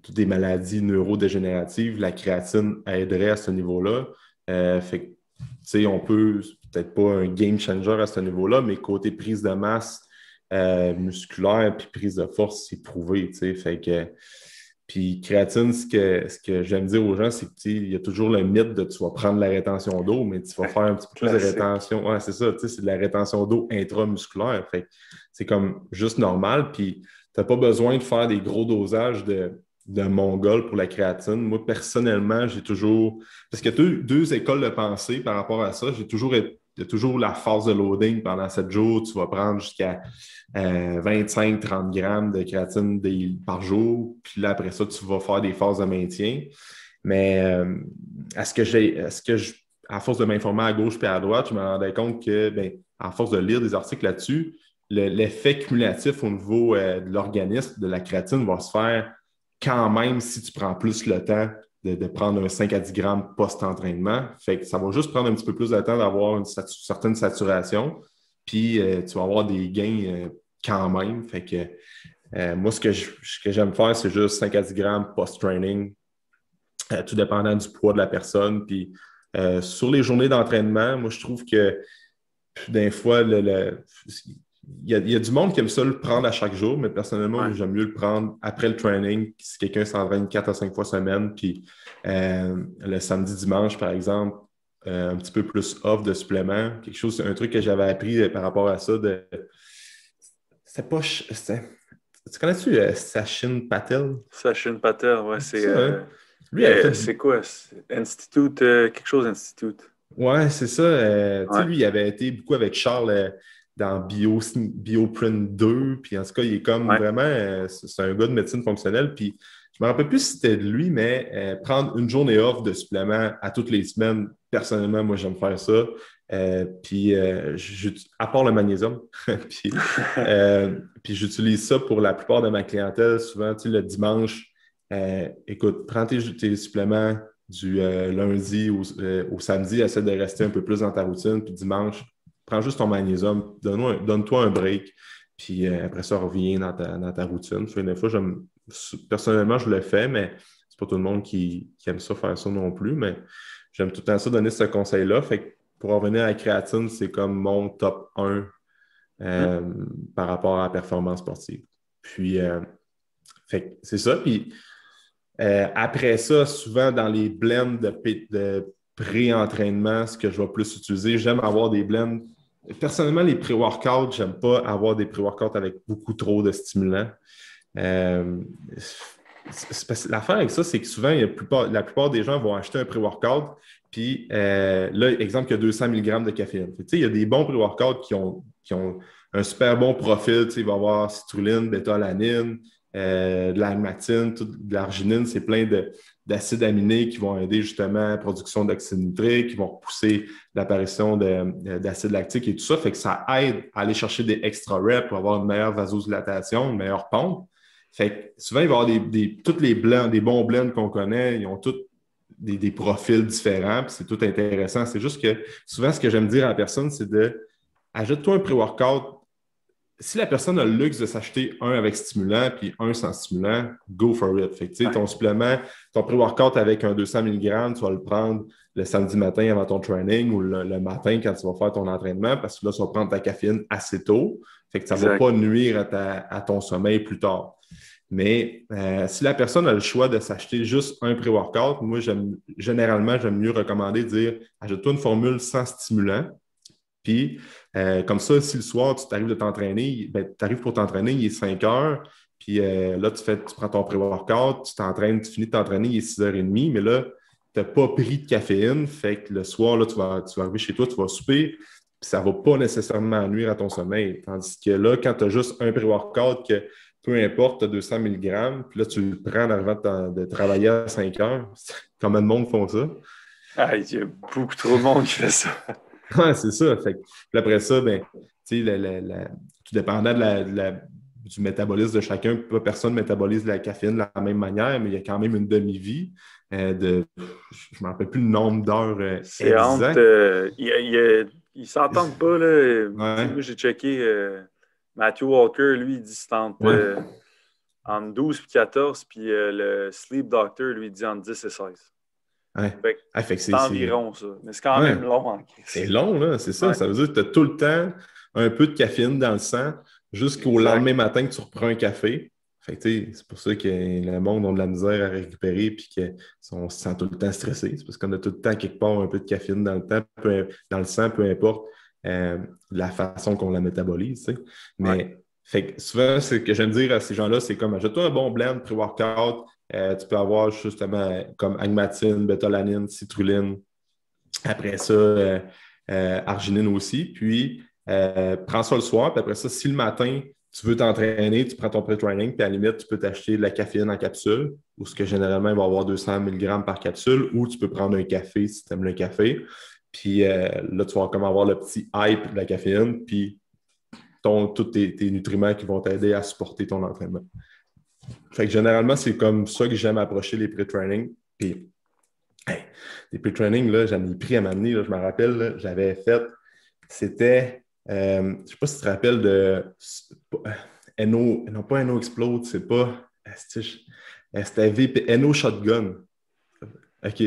S1: toutes des maladies neurodégénératives, la créatine aiderait à ce niveau-là. Euh, fait tu sais, on peut, peut-être pas un game changer à ce niveau-là, mais côté prise de masse euh, musculaire puis prise de force, c'est prouvé, Fait que, puis créatine, ce que, ce que j'aime dire aux gens, c'est qu'il y a toujours le mythe de tu vas prendre la rétention d'eau, mais tu vas faire un petit peu plus de rétention. c'est ça, c'est de la rétention d'eau intramusculaire. Fait c'est comme juste normal, puis tu n'as pas besoin de faire des gros dosages de de mongol pour la créatine. Moi, personnellement, j'ai toujours. Parce qu'il y a deux, écoles de pensée par rapport à ça. J'ai toujours. toujours la phase de loading pendant sept jours. Tu vas prendre jusqu'à 25-30 euh, grammes de créatine par jour. Puis là, après ça, tu vas faire des phases de maintien. Mais euh, à ce que j'ai, ce que je, à force de m'informer à gauche et à droite, je me rendais compte que, ben, à force de lire des articles là-dessus, l'effet cumulatif au niveau euh, de l'organisme, de la créatine, va se faire quand même si tu prends plus le temps de, prendre un 5 à 10 grammes post-entraînement. Fait que ça va juste prendre un petit peu plus de temps d'avoir une certaine saturation. Puis euh, tu vas avoir des gains euh, quand même. Fait que euh, moi, ce que j'aime faire, c'est juste 5 à 10 grammes post-training, tout dépendant du poids de la personne. Puis sur les journées d'entraînement, moi, je trouve que d'un fois, le, il y, a, du monde qui aime ça le prendre à chaque jour, mais personnellement, j'aime mieux le prendre après le training, si quelqu'un s'entraîne 4 à 5 fois semaine, puis euh, le samedi, dimanche, par exemple, euh, un petit peu plus off de supplément. Quelque chose, un truc que j'avais appris euh, par rapport à ça de. C'est pas. Tu connais-tu Sachin Patel?
S2: Sachin Patel, ouais, c'est. Hein? Lui, c'est quoi? Institute, quelque chose Institute.
S1: Ouais, c'est ça. Tu sais, lui, il avait été beaucoup avec Charles dans Bio, Bioprint 2. Puis en tout cas, il est comme vraiment, euh, c'est un gars de médecine fonctionnelle. Puis je me rappelle plus si c'était de lui, mais euh, prendre une journée off de supplément à toutes les semaines, personnellement, moi, j'aime faire ça. Euh, puis, à part le magnésium, puis, j'utilise ça pour la plupart de ma clientèle. Souvent, tu sais, le dimanche, écoute, prends tes, suppléments du lundi au, au samedi, essaie de rester un peu plus dans ta routine, puis dimanche, prends juste ton magnésium, donne-toi un, break, puis euh, après ça, reviens dans ta, routine. une fois, personnellement, je le fais, mais c'est pas tout le monde qui, aime ça faire ça non plus, mais j'aime tout le temps ça donner ce conseil-là. Fait pour revenir à la créatine, c'est comme mon top 1 euh, par rapport à la performance sportive. Puis, euh, c'est ça. Puis, après ça, souvent dans les blends de, de pré-entraînement, ce que je vais plus utiliser. J'aime avoir des blends personnellement, les pré-workouts, j'aime pas avoir des pré-workouts avec beaucoup trop de stimulants. Euh, l'affaire avec ça, c'est que souvent, la plupart, des gens vont acheter un pré-workout, puis euh, là, exemple, il y a 200 mg de caféine. il y a des bons pré-workouts qui ont, qui ont, un super bon profil. Il va y avoir citrulline, bêta-alanine, euh, de l'agmatine, de l'arginine, c'est plein de, d'acides aminés qui vont aider justement à la production d'oxyde nitrique, qui vont repousser l'apparition d'acide lactique et tout ça. Fait que ça aide à aller chercher des extra reps pour avoir une meilleure vasodilatation, une meilleure pompe. Fait souvent, il va y avoir des, tous les blends, des bons blends qu'on connaît, ils ont tous des, profils différents, c'est tout intéressant. C'est juste que souvent, ce que j'aime dire à la personne, c'est de ajoute-toi un pré-workout si la personne a le luxe de s'acheter un avec stimulant puis un sans stimulant, go for it. Fait que, ton supplément, ton pré-workout avec un 200 mg, tu vas le prendre le samedi matin avant ton training ou le, matin quand tu vas faire ton entraînement parce que là, tu vas prendre ta caféine assez tôt. Fait que ça ne va pas nuire à, ton sommeil plus tard. Mais euh, si la personne a le choix de s'acheter juste un pré-workout, moi, j'aime, généralement, j'aime mieux recommander de dire « toi une formule sans stimulant puis, euh, comme ça, si le soir, tu t'arrives de t'entraîner, ben, tu arrives pour t'entraîner, il est 5 heures. Puis euh, là, tu, fais, tu prends ton pré-workout, tu t'entraînes, tu finis de t'entraîner, il est 6h30, mais là, tu n'as pas pris de caféine. Fait que le soir, tu vas, tu arriver chez toi, tu vas souper, ça va pas nécessairement nuire à ton sommeil. Tandis que là, quand tu as juste un pré-workout, que peu importe, tu as 200 mg, puis là, tu le prends en arrivant de, travailler à 5 heures, combien de monde font ça?
S2: Ah, il y a beaucoup trop de monde qui fait ça
S1: c'est ça. Fait après ça, ben, tu tout dépendait de, du métabolisme de chacun, pas personne métabolise la caféine de la même manière, mais il y a quand même une demi-vie euh, de. Je ne me rappelle plus le nombre d'heures. Euh, euh,
S2: ils ne s'entendent pas. j'ai checké Matthew Walker, lui, il dit entre, 12 et 14, puis le Sleep Doctor, lui, dit entre 10 et 16.
S1: Ah,
S2: c'est environ ça. Mais c'est quand même long.
S1: C'est long, là, c'est ça. Ça veut dire que tu as tout le temps un peu de caféine dans le sang jusqu'au lendemain matin que tu reprends un café. c'est pour ça que le monde a de la misère à récupérer et qu'on se sent tout le temps stressé. C'est parce qu'on a tout le temps quelque part un peu de caféine dans le, dans le sang, peu importe euh, la façon qu'on la métabolise. Mais souvent, ce que j'aime dire à ces gens-là, c'est comme ajoute toi un bon blend, pré-workout, euh, tu peux avoir justement comme agmatine, betolanine, citruline. Après ça, euh, euh, arginine aussi. Puis, prends ça le soir. Puis après ça, si le matin, tu veux t'entraîner, tu prends ton pré-training. Puis à la limite, tu peux t'acheter de la caféine en capsule, ou ce que généralement, il va avoir 200 mg par capsule. Ou tu peux prendre un café si tu aimes le café. Puis là, tu vas comme avoir le petit hype de la caféine. Puis, tous tes nutriments qui vont t'aider à supporter ton entraînement. Fait que généralement, c'est comme ça que j'aime approcher les pré training Puis, les pré-trainings, là, j'en ai pris à m'amener. Je me rappelle, j'avais fait, c'était, euh, je ne sais pas si tu te rappelles de euh, NO, non pas NO Explode, c'est pas, euh, c'était VP, NO Shotgun. OK.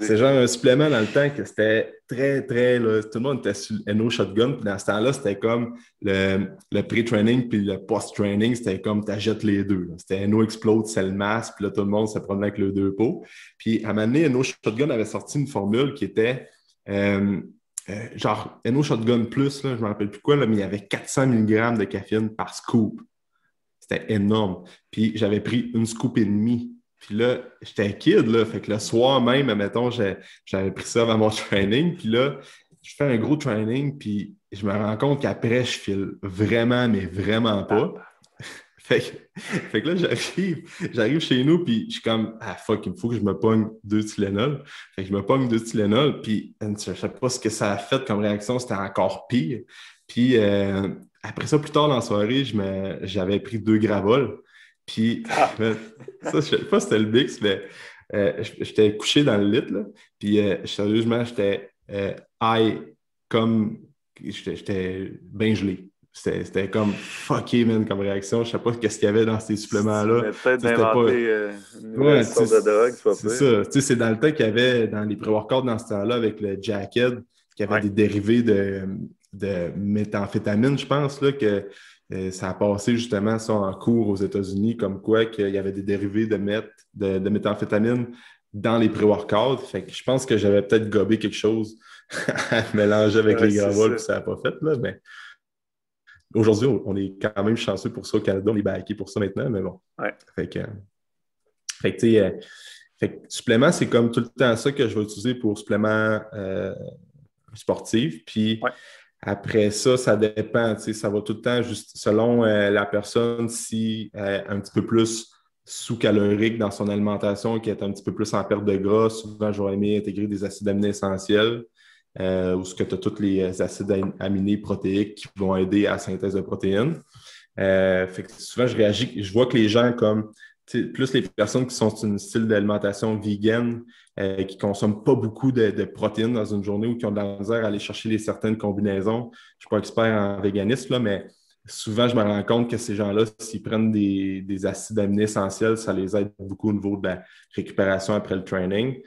S1: C'est genre un supplément dans le temps que c'était très, très. tout le monde était sur NO Shotgun. Puis dans ce temps-là, c'était comme le, le pré-training puis le post-training. C'était comme tu t'achètes les deux. C'était NO Explode, c'est le masque. Puis là, tout le monde se promenait avec le deux pots. Puis à un moment donné, NO Shotgun avait sorti une formule qui était euh, euh, genre NO Shotgun Plus, je ne me rappelle plus quoi, mais il y avait 400 mg de caféine par scoop. C'était énorme. Puis j'avais pris une scoop et demie puis là, j'étais kid, là. Fait que le soir même, mettons, j'avais pris ça avant mon training. Puis là, je fais un gros training, puis je me rends compte qu'après, je file vraiment, mais vraiment pas. fait, que, là, j'arrive, j'arrive chez nous, puis je suis comme, ah fuck, il faut que je me pogne deux Tylenol. Fait que je me pogne deux Tylenol, puis je ne sais pas ce que ça a fait comme réaction, c'était encore pire. Puis euh, après ça, plus tard dans la soirée, j'avais pris deux gravoles. Puis, ah. ben, ça, je sais pas si c'était le Bix, mais euh, j'étais couché dans le lit, là. Puis, euh, sérieusement, j'étais euh, high comme. J'étais bien gelé. C'était comme fucké, man, comme réaction. Je sais pas qu'est-ce qu'il y avait dans ces suppléments-là. Peut-être d'inventer euh,
S2: une de drogue, c'est ça.
S1: Tu sais, c'est dans le temps qu'il y avait dans les pré-workouts dans ce temps-là avec le jacket, qu'il y avait des dérivés de, de méthamphétamine, je pense, là, que euh, ça a passé justement ça en cours aux États-Unis comme quoi qu'il y avait des dérivés de, méth de, méthamphétamine dans les pré-workouts. Fait que je pense que j'avais peut-être gobé quelque chose à mélanger avec les gravoles, puis ça n'a pas fait. mais aujourd'hui, on est quand même chanceux pour ça au Canada, on est backé pour ça maintenant, mais bon. Fait que, euh, fait que, supplément, c'est comme tout le temps ça que je vais utiliser pour supplément euh, sportif. Puis après ça, ça dépend. Ça va tout le temps juste selon euh, la personne si est euh, un petit peu plus sous-calorique dans son alimentation, qui est un petit peu plus en perte de gras. Souvent, j'aurais aimé intégrer des acides aminés essentiels euh, ou ce que tu as tous les acides aminés protéiques qui vont aider à la synthèse de protéines. fait que souvent, je réagis, je vois que les gens comme plus les personnes qui sont une style d'alimentation vegan, euh, qui ne consomment pas beaucoup de, protéines dans une journée ou qui ont de la misère à aller chercher les certaines combinaisons. Je ne suis pas expert en véganisme, là, mais souvent, je me rends compte que ces gens-là, s'ils prennent des, acides aminés essentiels, ça les aide beaucoup au niveau de la récupération après le training.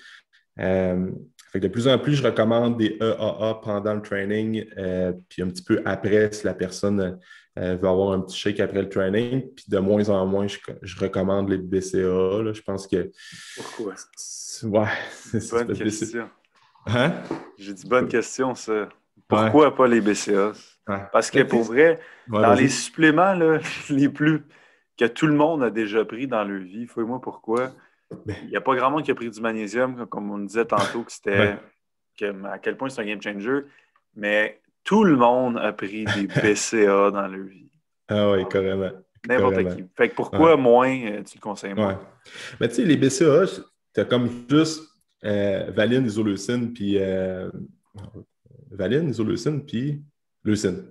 S1: Euh, de plus en plus, je recommande des EAA pendant le training, euh, puis un petit peu après, si la personne elle euh, veut avoir un petit shake après le training. Puis de moins en moins, je, recommande les BCA. Là. Je pense que. Pourquoi? Ouais, c'est
S2: Bonne question. Hein? J'ai dit bonne question, ça. Pourquoi
S1: pas les BCA?
S2: Parce que ben, pour vrai, dans les suppléments là, les plus que tout le monde a déjà pris dans leur vie, fouille-moi pourquoi. Ben. Il n'y a pas grand monde qui a pris du magnésium, comme on disait tantôt, que c'était que, à quel point c'est un game changer. Mais tout le monde a pris des BCA dans leur vie.
S1: Ah oui, carrément. N'importe qui. Fait que pourquoi
S2: moins euh, tu le conseilles moins?
S1: Mais tu sais, les BCA, comme juste euh, valine, isoleucine, puis euh, valine, isoleucine, puis leucine.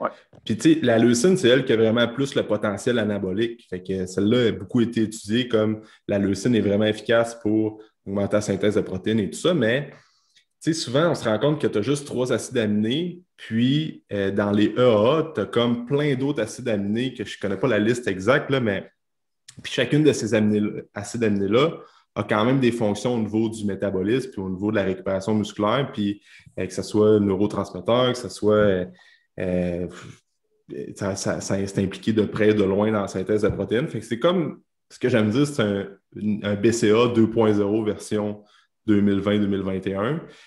S1: Ouais. Puis tu sais, la leucine, c'est elle qui a vraiment plus le potentiel anabolique. Fait que celle-là a beaucoup été étudiée comme la leucine est vraiment efficace pour augmenter la synthèse de protéines et tout ça, mais souvent, on se rend compte que tu as juste trois acides aminés, puis euh, dans les EAA, tu as comme plein d'autres acides aminés que je ne connais pas la liste exacte, mais chacune de ces acides aminés-là a quand même des fonctions au niveau du métabolisme, puis au niveau de la récupération musculaire, puis euh, que ce soit neurotransmetteur, que ce soit. Euh, ça, impliqué de près, de loin dans la synthèse de protéines. c'est comme ce que j'aime dire, c'est un, un BCA 2.0 version 2020-2021.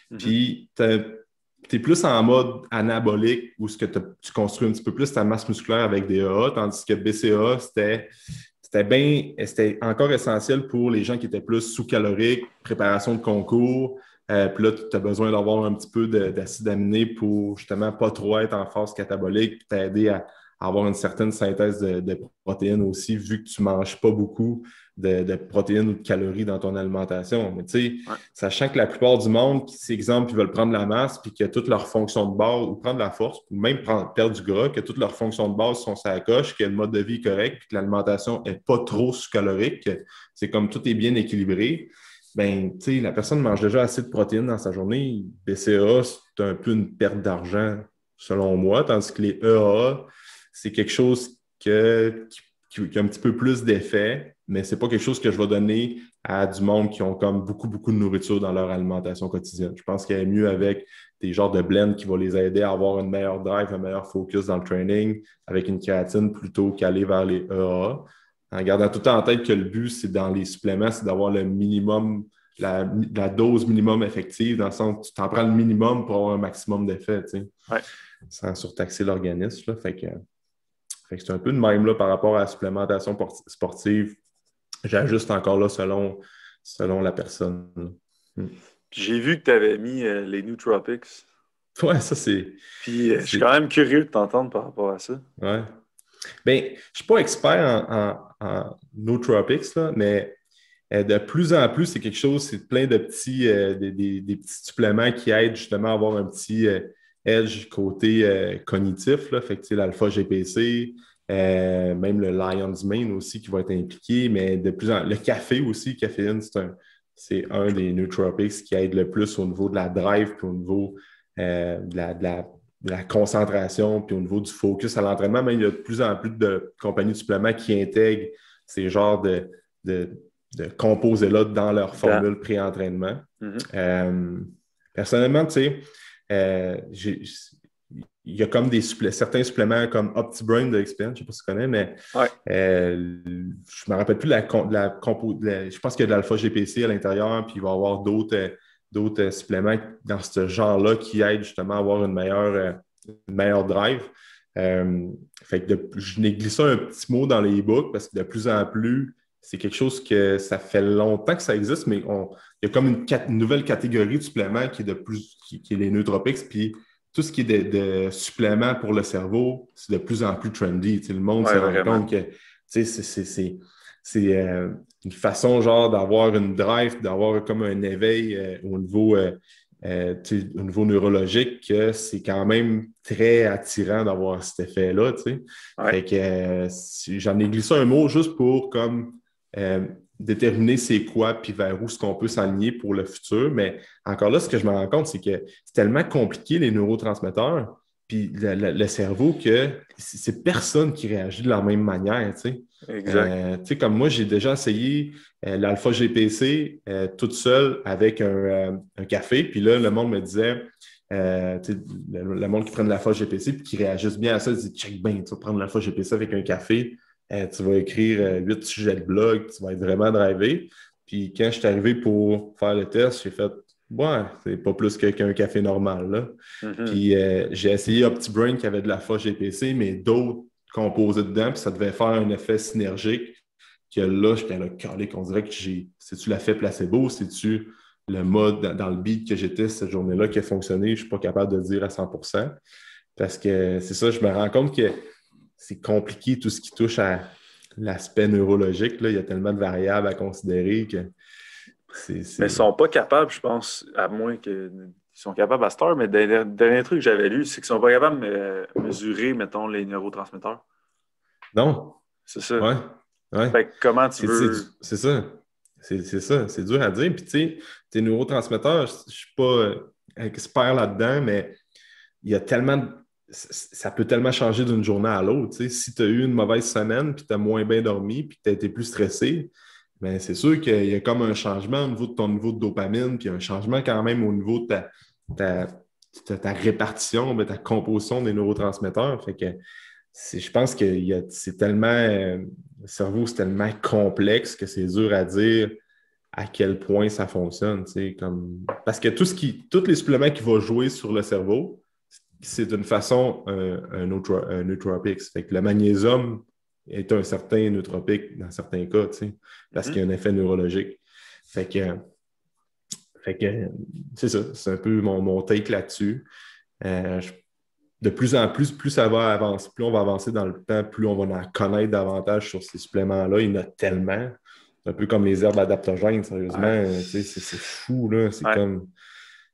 S1: Mm-hmm. Puis, tu es plus en mode anabolique où ce que tu construis un petit peu plus ta masse musculaire avec des AA, tandis que BCA, c'était bien, c'était encore essentiel pour les gens qui étaient plus sous-caloriques, préparation de concours. Euh, puis là, tu as besoin d'avoir un petit peu d'acide aminé pour justement pas trop être en force catabolique, puis t'aider à, avoir une certaine synthèse de, de protéines aussi, vu que tu manges pas beaucoup de, protéines ou de calories dans ton alimentation. Mais tu sais, sachant que la plupart du monde, qui, exemple, ils veulent prendre la masse, puis que toutes leurs fonctions de base, ou prendre la force, ou même perdre du gras, que toutes leurs fonctions de base sont sa coche, que le mode de vie est correct, puis que l'alimentation n'est pas trop sous-calorique, c'est comme tout est bien équilibré. Ben, tu sais, la personne mange déjà assez de protéines dans sa journée. BCA, c'est un peu une perte d'argent, selon moi, tandis que les EAA, c'est quelque chose que, qui qui, a un petit peu plus d'effet, mais c'est pas quelque chose que je vais donner à du monde qui ont comme beaucoup, beaucoup de nourriture dans leur alimentation quotidienne. Je pense qu'il a mieux avec des genres de blends qui vont les aider à avoir une meilleure drive, un meilleur focus dans le training avec une créatine plutôt qu'aller vers les EA. En gardant tout en tête que le but, c'est dans les suppléments, c'est d'avoir le minimum, la, dose minimum effective, dans le sens tu t'en prends le minimum pour avoir un maximum d'effet, tu sais, sans surtaxer l'organisme. Fait que c'est un peu de même par rapport à la supplémentation sportive. J'ajuste encore là selon, selon la personne. Hmm.
S2: J'ai vu que tu avais mis euh, les Nootropics.
S1: Ouais, ça c'est.
S2: Puis euh, je suis quand même curieux de t'entendre par rapport à ça.
S1: Ouais. Ben, je ne suis pas expert en, en, nootropics, mais euh, de plus en plus, c'est quelque chose, c'est plein de petits, des, petits suppléments qui aident justement à avoir un petit, edge côté euh, cognitif, là, fait l'alpha GPC, euh, même le Lion's Mane aussi qui va être impliqué, mais de plus en le café aussi, caféine, c'est un, c'est un des nootropics qui aide le plus au niveau de la drive, puis au niveau euh, de, la, concentration, puis au niveau du focus à l'entraînement. Mais il y a de plus en plus de compagnies de suppléments qui intègrent ces genres de, de, composés-là dans leur formule pré-entraînement. Mm-hmm. personnellement, tu sais, euh, il y a comme des certains suppléments comme OptiBrain de XPN, je ne sais pas si tu connais, mais euh, je ne me rappelle plus la, Je pense qu'il y a de l'alpha GPC à l'intérieur, puis il va y avoir d'autres euh, d'autres suppléments dans ce genre-là qui aident justement à avoir une meilleure, drive. fait que je n'ai glissé un petit mot dans les e-books parce que de plus en plus, c'est quelque chose que ça fait longtemps que ça existe, mais on, il y a comme une, nouvelle catégorie de suppléments qui est de plus qui, est les neutropics, puis tout ce qui est de, suppléments pour le cerveau, c'est de plus en plus trendy. tout le monde se rend compte que c'est euh, une façon genre d'avoir une drive, d'avoir comme un éveil euh, euh, au niveau neurologique c'est quand même très attirant d'avoir cet effet-là. Fait j'en ai glissé un mot juste pour comme euh, déterminer c'est quoi puis vers où ce qu'on peut s'aligner pour le futur. Mais encore là, ce que je me rends compte, c'est que c'est tellement compliqué les neurotransmetteurs puis le, cerveau que c'est personne qui réagit de la même manière, tu sais.
S2: Exact.
S1: Euh, comme moi, j'ai déjà essayé euh, l'alpha GPC toute seule avec un, café. Puis là, le monde me disait, le, le, monde qui prend de l'alpha GPC et qui réagisse bien à ça, il disait check bien, tu vas prendre l'alpha GPC avec un café, euh, tu vas écrire euh, huit sujets de blog, tu vas être vraiment drivé. Puis quand je suis arrivé pour faire le test, j'ai fait bon, c'est pas plus qu'un café normal. Là. Mm-hmm. Puis euh, j'ai essayé OptiBrain qui avait de la fausse GPC, mais d'autres composés dedans, puis ça devait faire un effet synergique. Que là, j'étais là, calé, qu'on dirait que j'ai. C'est-tu l'effet placebo? C'est-tu le mode dans, le beat que j'étais cette journée-là qui a fonctionné? Je suis pas capable de le dire à 100 Parce que c'est ça, je me rends compte que c'est compliqué tout ce qui touche à l'aspect neurologique. Là. Il y a tellement de variables à considérer que. Mais ils ne
S2: sont pas capables, je pense, à moins qu'ils sont capables à cette heure, mais le dernier truc que j'avais lu, c'est qu'ils ne sont pas capables de mesurer, mettons, les neurotransmetteurs. Non. C'est ça.
S1: Ouais.
S2: ouais. comment tu veux.
S1: C'est ça. C'est ça. C'est dur à dire. Puis, tu sais, tes neurotransmetteurs, je ne suis pas expert là-dedans, mais il y a tellement de ça peut tellement changer d'une journée à l'autre. Si tu as eu une mauvaise semaine, puis tu as moins bien dormi, puis tu as été plus stressé, mais ben, c'est sûr qu'il y a comme un changement au niveau de ton niveau de dopamine, puis un changement quand même au niveau de ta, répartition, de ben, ta composition des neurotransmetteurs. Fait que je pense que c'est tellement. Euh, le cerveau, c'est tellement complexe que c'est dur à dire à quel point ça fonctionne. Parce que tout ce qui, tous les suppléments qui vont jouer sur le cerveau, c'est d'une façon euh, un, un, le magnésium est un certain nootropique dans certains cas, parce mm-hmm. qu'il y a un effet neurologique. Fait que, que c'est ça, c'est un peu mon, mon take là-dessus. Euh, de plus en plus, plus ça va avancer, plus on va avancer dans le temps, plus on va en connaître davantage sur ces suppléments-là. Il y en a tellement. C'est un peu comme les herbes adaptogènes, sérieusement. C'est fou, là. C'est comme.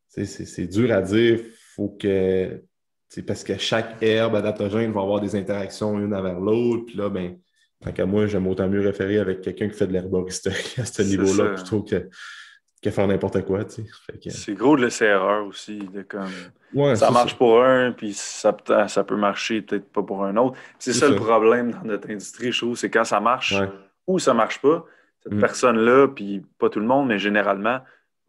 S1: C'est dur à dire. Faut que c'est parce que chaque herbe adaptogène va avoir des interactions une envers l'autre. Puis là, ben, moi, j'aime autant mieux référer avec quelqu'un qui fait de l'herboristerie à ce niveau-là plutôt que, que faire n'importe quoi.
S2: C'est gros de laisser erreur aussi. De comme... ça marche pour un, puis ça, ça peut marcher peut-être pas pour un autre. C'est ça, le problème dans notre industrie, je trouve, c'est quand ça marche ou ça marche pas, cette mm. personne-là, puis pas tout le monde, mais généralement,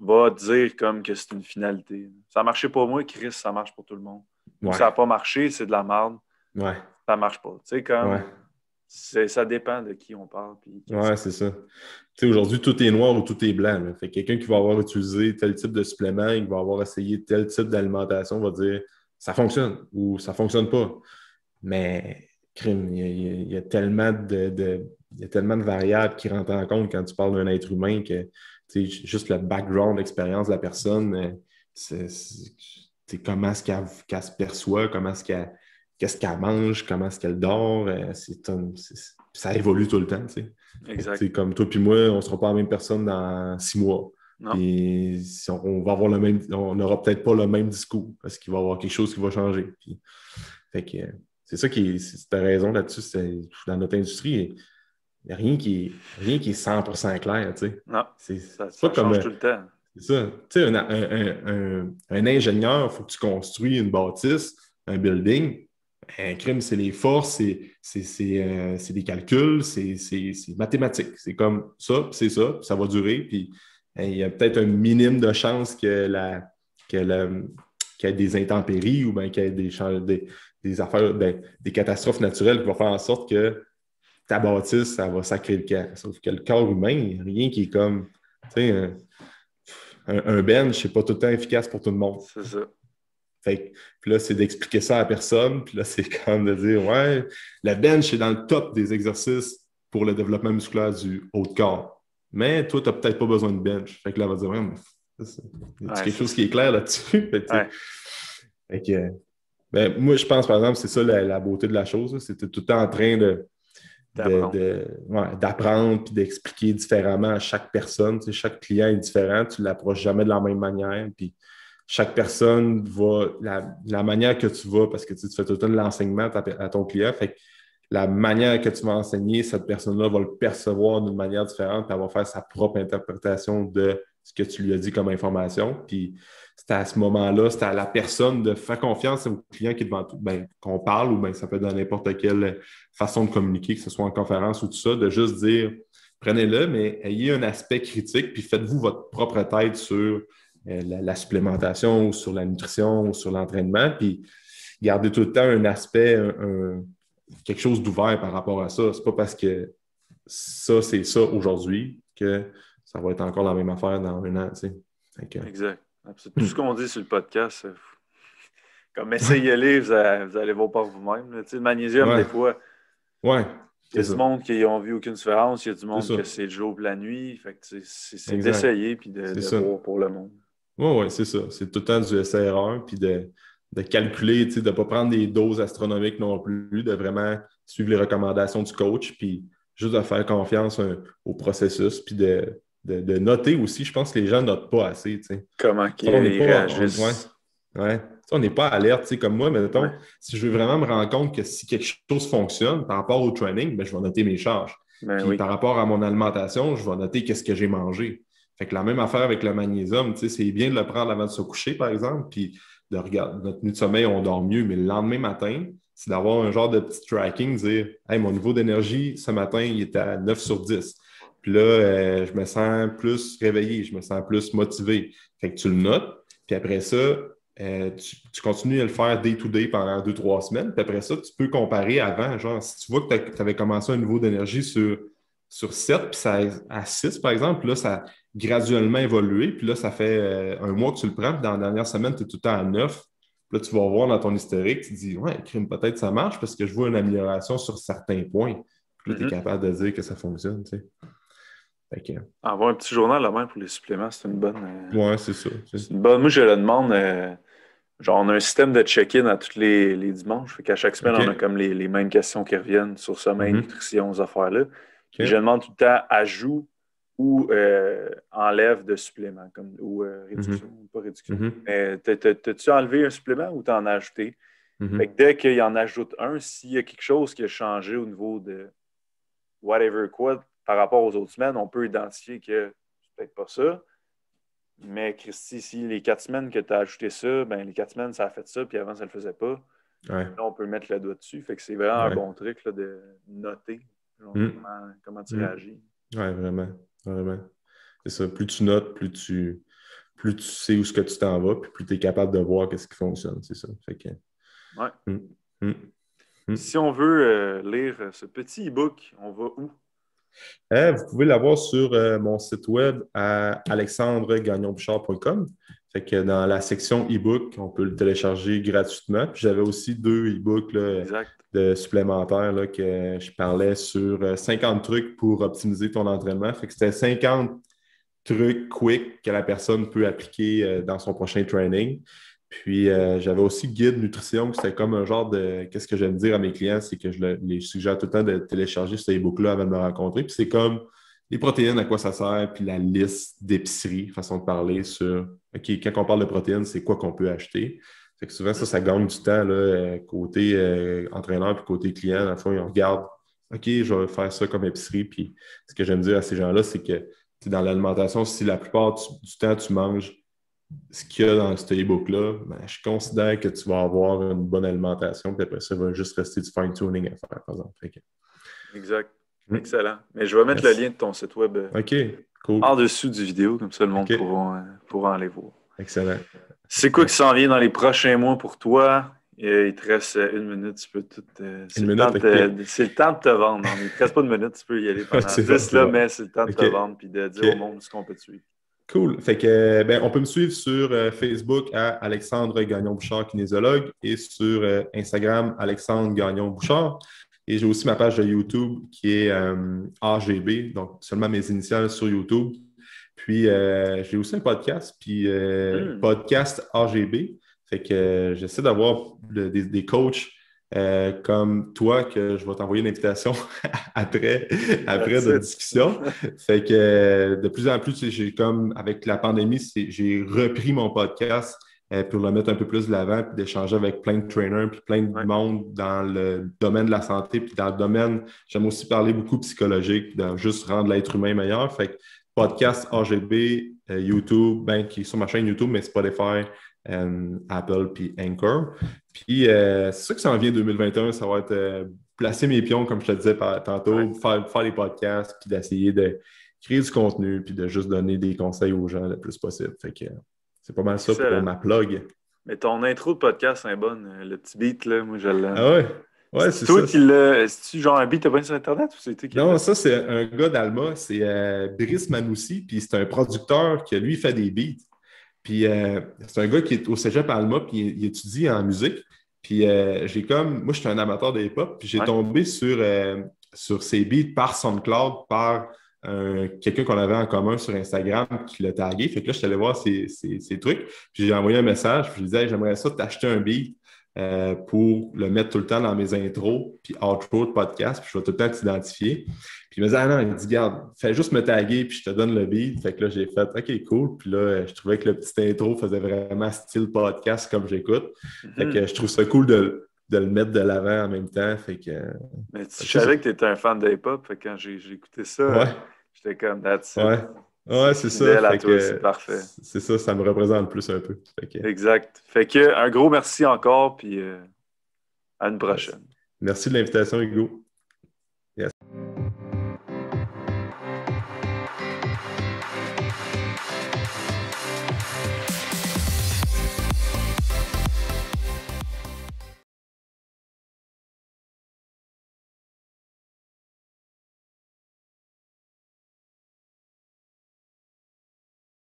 S2: va dire comme que c'est une finalité. Ça marchait marché pour moi, Chris, ça marche pour tout le monde. Ça n'a pas marché, c'est de la merde.
S1: Ça Ça marche pas. Tu sais, comme.
S2: Ça dépend de qui on parle.
S1: Oui, c'est ça. Tu aujourd'hui, tout est noir ou tout est blanc. Fait quelqu'un qui va avoir utilisé tel type de supplément, qui va avoir essayé tel type d'alimentation, va dire ça fonctionne ou ça ne fonctionne pas. Mais, crime, il y, a, tellement de, il y a tellement de variables qui rentrent en compte quand tu parles d'un être humain que juste le background, l'expérience de la personne, euh, c'est comment est-ce qu'elle se perçoit, comment ce qu'elle qu'est-ce qu'elle mange, comment est-ce qu'elle dort. Euh, c'est ça évolue tout le temps. C'est comme toi puis moi, on ne sera pas la même personne dans six mois. on va avoir le même, on n'aura peut-être pas le même discours parce qu'il va y avoir quelque chose qui va changer. Euh, c'est ça qui est, as raison là-dessus, c'est, dans notre industrie, il n'y a rien qui, rien qui est 100% clair. c'est, ça, change tout le temps ça. Tu sais, un, ingénieur, il faut que tu construis une bâtisse, un building. Un crime, c'est les forces, c'est euh, des calculs, c'est mathématique. C'est comme ça, c'est ça, ça va durer. Puis hein, il y a peut-être un minimum de chances que la, qu'il y ait des intempéries ou bien qu'il y ait des, des, des affaires, ben, des, catastrophes naturelles qui vont faire en sorte que ta bâtisse, ça va sacrer le cas Sauf que le corps humain, rien qui est comme. Euh, un, bench, c'est pas tout le temps efficace pour tout le monde. C'est ça. Fait puis là, c'est d'expliquer ça à personne. Puis là, c'est comme de dire, ouais, la bench est dans le top des exercices pour le développement musculaire du haut de corps. Mais toi, tu n'as peut-être pas besoin de bench. Fait que là, on va dire, ouais, mais c'est quelque chose qui est clair là-dessus. Fait que, euh, ben, moi, je pense, par exemple, c'est ça la, la beauté de la chose. C'était tout le temps en train de d'apprendre de, d'expliquer différemment à chaque personne. chaque client est différent, tu ne l'approches jamais de la même manière. Puis chaque personne va, la, manière que tu vas, parce que tu, fais tout le de l'enseignement à ton client, fait la manière que tu vas enseigner, cette personne-là va le percevoir d'une manière différente, puis elle va faire sa propre interprétation de ce que tu lui as dit comme information. Puis c'est à ce moment-là, c'est à la personne de faire confiance au client qui devant ben, qu'on parle ou ben, ça peut être dans n'importe quelle façon de communiquer, que ce soit en conférence ou tout ça, de juste dire prenez-le, mais ayez un aspect critique, puis faites-vous votre propre tête sur euh, la, supplémentation ou sur la nutrition ou sur l'entraînement, puis gardez tout le temps un aspect, quelque chose d'ouvert par rapport à ça. C'est pas parce que ça, c'est ça aujourd'hui que ça va être encore la même affaire dans un an. Tu
S2: Exact. Tout hmm. ce qu'on dit sur le podcast, euh, comme essayez-les, vous, allez voir par vous-même. le magnésium, des fois,
S1: ouais. il y a du
S2: monde qui n'ont vu aucune différence, il y a du monde que c'est le jour ou la nuit. Fait c'est d'essayer puis de, voir pour le monde.
S1: Oui, oui, c'est ça. C'est tout le temps du SR1 puis de, de calculer, de ne pas prendre des doses astronomiques non plus, de vraiment suivre les recommandations du coach, puis juste de faire confiance hein, au processus, puis de, de, noter aussi. Je pense que les gens ne notent pas assez. Comment qu'ils réagissent. On n'est pas alerte, comme moi, mais si je veux vraiment me rendre compte que si quelque chose fonctionne par rapport au training, ben, je vais noter mes charges. Ben puis, Par rapport à mon alimentation, je vais noter qu'est-ce que j'ai mangé. Fait que la même affaire avec le magnésium, c'est bien de le prendre avant de se coucher, par exemple, puis de regarder notre nuit de sommeil, on dort mieux, mais le lendemain matin, c'est d'avoir un genre de petit tracking, dire mon niveau d'énergie ce matin, il est à 9 sur 10. Puis là, euh, je me sens plus réveillé, je me sens plus motivé. Fait que tu le notes. Puis après ça, euh, tu, continues à le faire day-to-day pendant deux, trois semaines. Puis après ça, tu peux comparer avant. Genre, si tu vois que tu avais commencé un niveau d'énergie sur, sur 7, puis ça, à 6, par exemple, là, ça a graduellement évolué. Puis là, ça fait euh, un mois que tu le prends. Puis dans la dernière semaine, tu es tout le temps à 9. Puis là, tu vas voir dans ton historique, tu te dis, ouais, crime, peut-être ça marche parce que je vois une amélioration sur certains points. Puis là, tu es mm-hmm. capable de dire que ça fonctionne, tu sais. Que...
S2: Ah, avoir un petit journal la main pour les suppléments, c'est une bonne. Euh, c'est ça. une bonne... Moi, je le demande. Euh, genre, on a un système de check-in à tous les, dimanches. Fait qu'à chaque semaine, on a comme les, mêmes questions qui reviennent sur sommeil, mm nutrition, ces affaires-là. Je demande tout le temps ajout ou euh, enlève de suppléments, comme, ou réduction, mhm. ou pas réduction. Mhm. Mais t'as, tu enlevé un supplément ou en as ajouté? Mhm. dès qu'il y en ajoute un, s'il y a quelque chose qui a changé au niveau de whatever quoi, par rapport aux autres semaines, on peut identifier que c'est peut-être pas ça. Mais Christy, si les quatre semaines que tu as ajouté ça, ben les quatre semaines, ça a fait ça, puis avant, ça ne le faisait pas. Là, on peut mettre le doigt dessus. Fait que c'est vraiment un bon truc de noter mm. comment, comment, tu mm. réagis.
S1: Oui, vraiment. Vraiment. C'est ça. Plus tu notes, plus tu plus tu sais où ce que tu t'en vas, puis plus tu es capable de voir qu'est-ce qui fonctionne, c'est ça. Fait mm.
S2: Si on veut euh, lire ce petit e-book, on va où?
S1: Eh, vous pouvez l'avoir sur euh, mon site web à alexandregagnonbouchard.com. Fait que dans la section e-book, on peut le télécharger gratuitement. j'avais aussi deux e-books supplémentaires que je parlais sur 50 euh, trucs pour optimiser ton entraînement. c'était 50 trucs quick que la personne peut appliquer euh, dans son prochain training. Puis euh, j'avais aussi guide nutrition, c'était comme un genre de. Qu'est-ce que j'aime dire à mes clients, c'est que je les suggère tout le temps de télécharger cet e-book-là avant de me rencontrer. Puis c'est comme les protéines, à quoi ça sert, puis la liste d'épicerie, façon de parler sur OK, quand on parle de protéines, c'est quoi qu'on peut acheter. Fait que souvent, ça, ça gagne du temps, là, euh, côté euh, entraîneur puis côté client. À la fond, ils regardent OK, je vais faire ça comme épicerie. Puis ce que j'aime dire à ces gens-là, c'est que dans l'alimentation, si la plupart du temps, tu manges ce qu'il y a dans ce e-book-là, ben, je considère que tu vas avoir une bonne alimentation, puis après ça, va juste rester du fine-tuning à faire, par exemple.
S2: Exact. Hmm. Excellent. Mais je vais mettre le lien de ton site web en
S1: euh,
S2: dessous du vidéo, comme ça le monde pourra, euh, pourra, aller voir. Excellent. C'est quoi qui s'en vient dans les prochains mois pour toi? Euh, il te reste une minute, tu peux tout. c'est le, temps de te vendre. Il ne te reste pas de minute, tu peux y aller pendant 10, là, mais c'est le temps de te vendre et de dire au monde ce qu'on peut te suivre.
S1: Cool. Fait que, ben, on peut me suivre sur euh, Facebook à Alexandre Gagnon-Bouchard, kinésiologue, et sur euh, Instagram, Alexandre Gagnon-Bouchard. Et j'ai aussi ma page de YouTube qui est euh, AGB, donc seulement mes initiales sur YouTube. Puis j'ai aussi un podcast, puis hmm. podcast AGB. Fait que j'essaie d'avoir des, des coachs euh, comme toi, que je vais t'envoyer une invitation après, après discussion. fait que euh, de plus en plus, j'ai comme avec la pandémie, j'ai repris mon podcast euh, pour le mettre un peu plus de l'avant, puis d'échanger avec plein de trainers, puis plein de monde dans le domaine de la santé, puis dans le domaine, j'aime aussi parler beaucoup psychologique, de juste rendre l'être humain meilleur. Fait podcast AGB, YouTube, ben, qui est sur ma chaîne YouTube, mais pas des Spotify, euh, Apple puis Anchor. Puis euh, c'est sûr que ça en vient 2021, ça va être euh, placer mes pions, comme je te disais tantôt, faire, faire les podcasts, puis d'essayer de créer du contenu, puis de juste donner des conseils aux gens le plus possible. Fait que c'est pas mal ça pour ma plug.
S2: Mais ton intro de podcast, c'est bonne. Le petit beat, là, moi, je l'ai. Ah ouais? Ouais, c'est ça. C'est-tu genre un beat abonné sur Internet ou c'est Non,
S1: ça, c'est un gars d'Alma. C'est Brice Manoussi, puis c'est un producteur qui, lui, fait des beats. Puis euh, c'est un gars qui est au cégep Alma, puis il, étudie en musique. Puis euh, j'ai comme, moi, je suis un amateur de hip-hop, puis j'ai tombé sur, euh, sur ses beats par SoundCloud, par quelqu'un qu'on avait en commun sur Instagram qui l'a tagué. Fait que là, je suis allé voir ses, trucs, puis j'ai envoyé un message, puis je lui disais, j'aimerais ça t'acheter un beat. Euh, pour le mettre tout le temps dans mes intros, puis outro de podcast, puis je vais tout le temps t'identifier. Puis il me disait « ah non, il me dit, garde, fais juste me taguer, puis je te donne le beat. Fait que là, j'ai fait, OK, cool. Puis là, je trouvais que le petit intro faisait vraiment style podcast comme j'écoute. Fait mhm. que je trouve ça cool de, le mettre de l'avant en même temps. Fait que. Mais tu savais que tu
S2: étais un fan d'hip-hop, fait quand j'ai écouté ça, j'étais comme, that's
S1: Ouais, c'est ça. c'est parfait. C'est ça, ça me représente le plus un peu.
S2: Exact. Fait que un gros merci encore, puis euh, à une prochaine.
S1: merci de l'invitation, Hugo.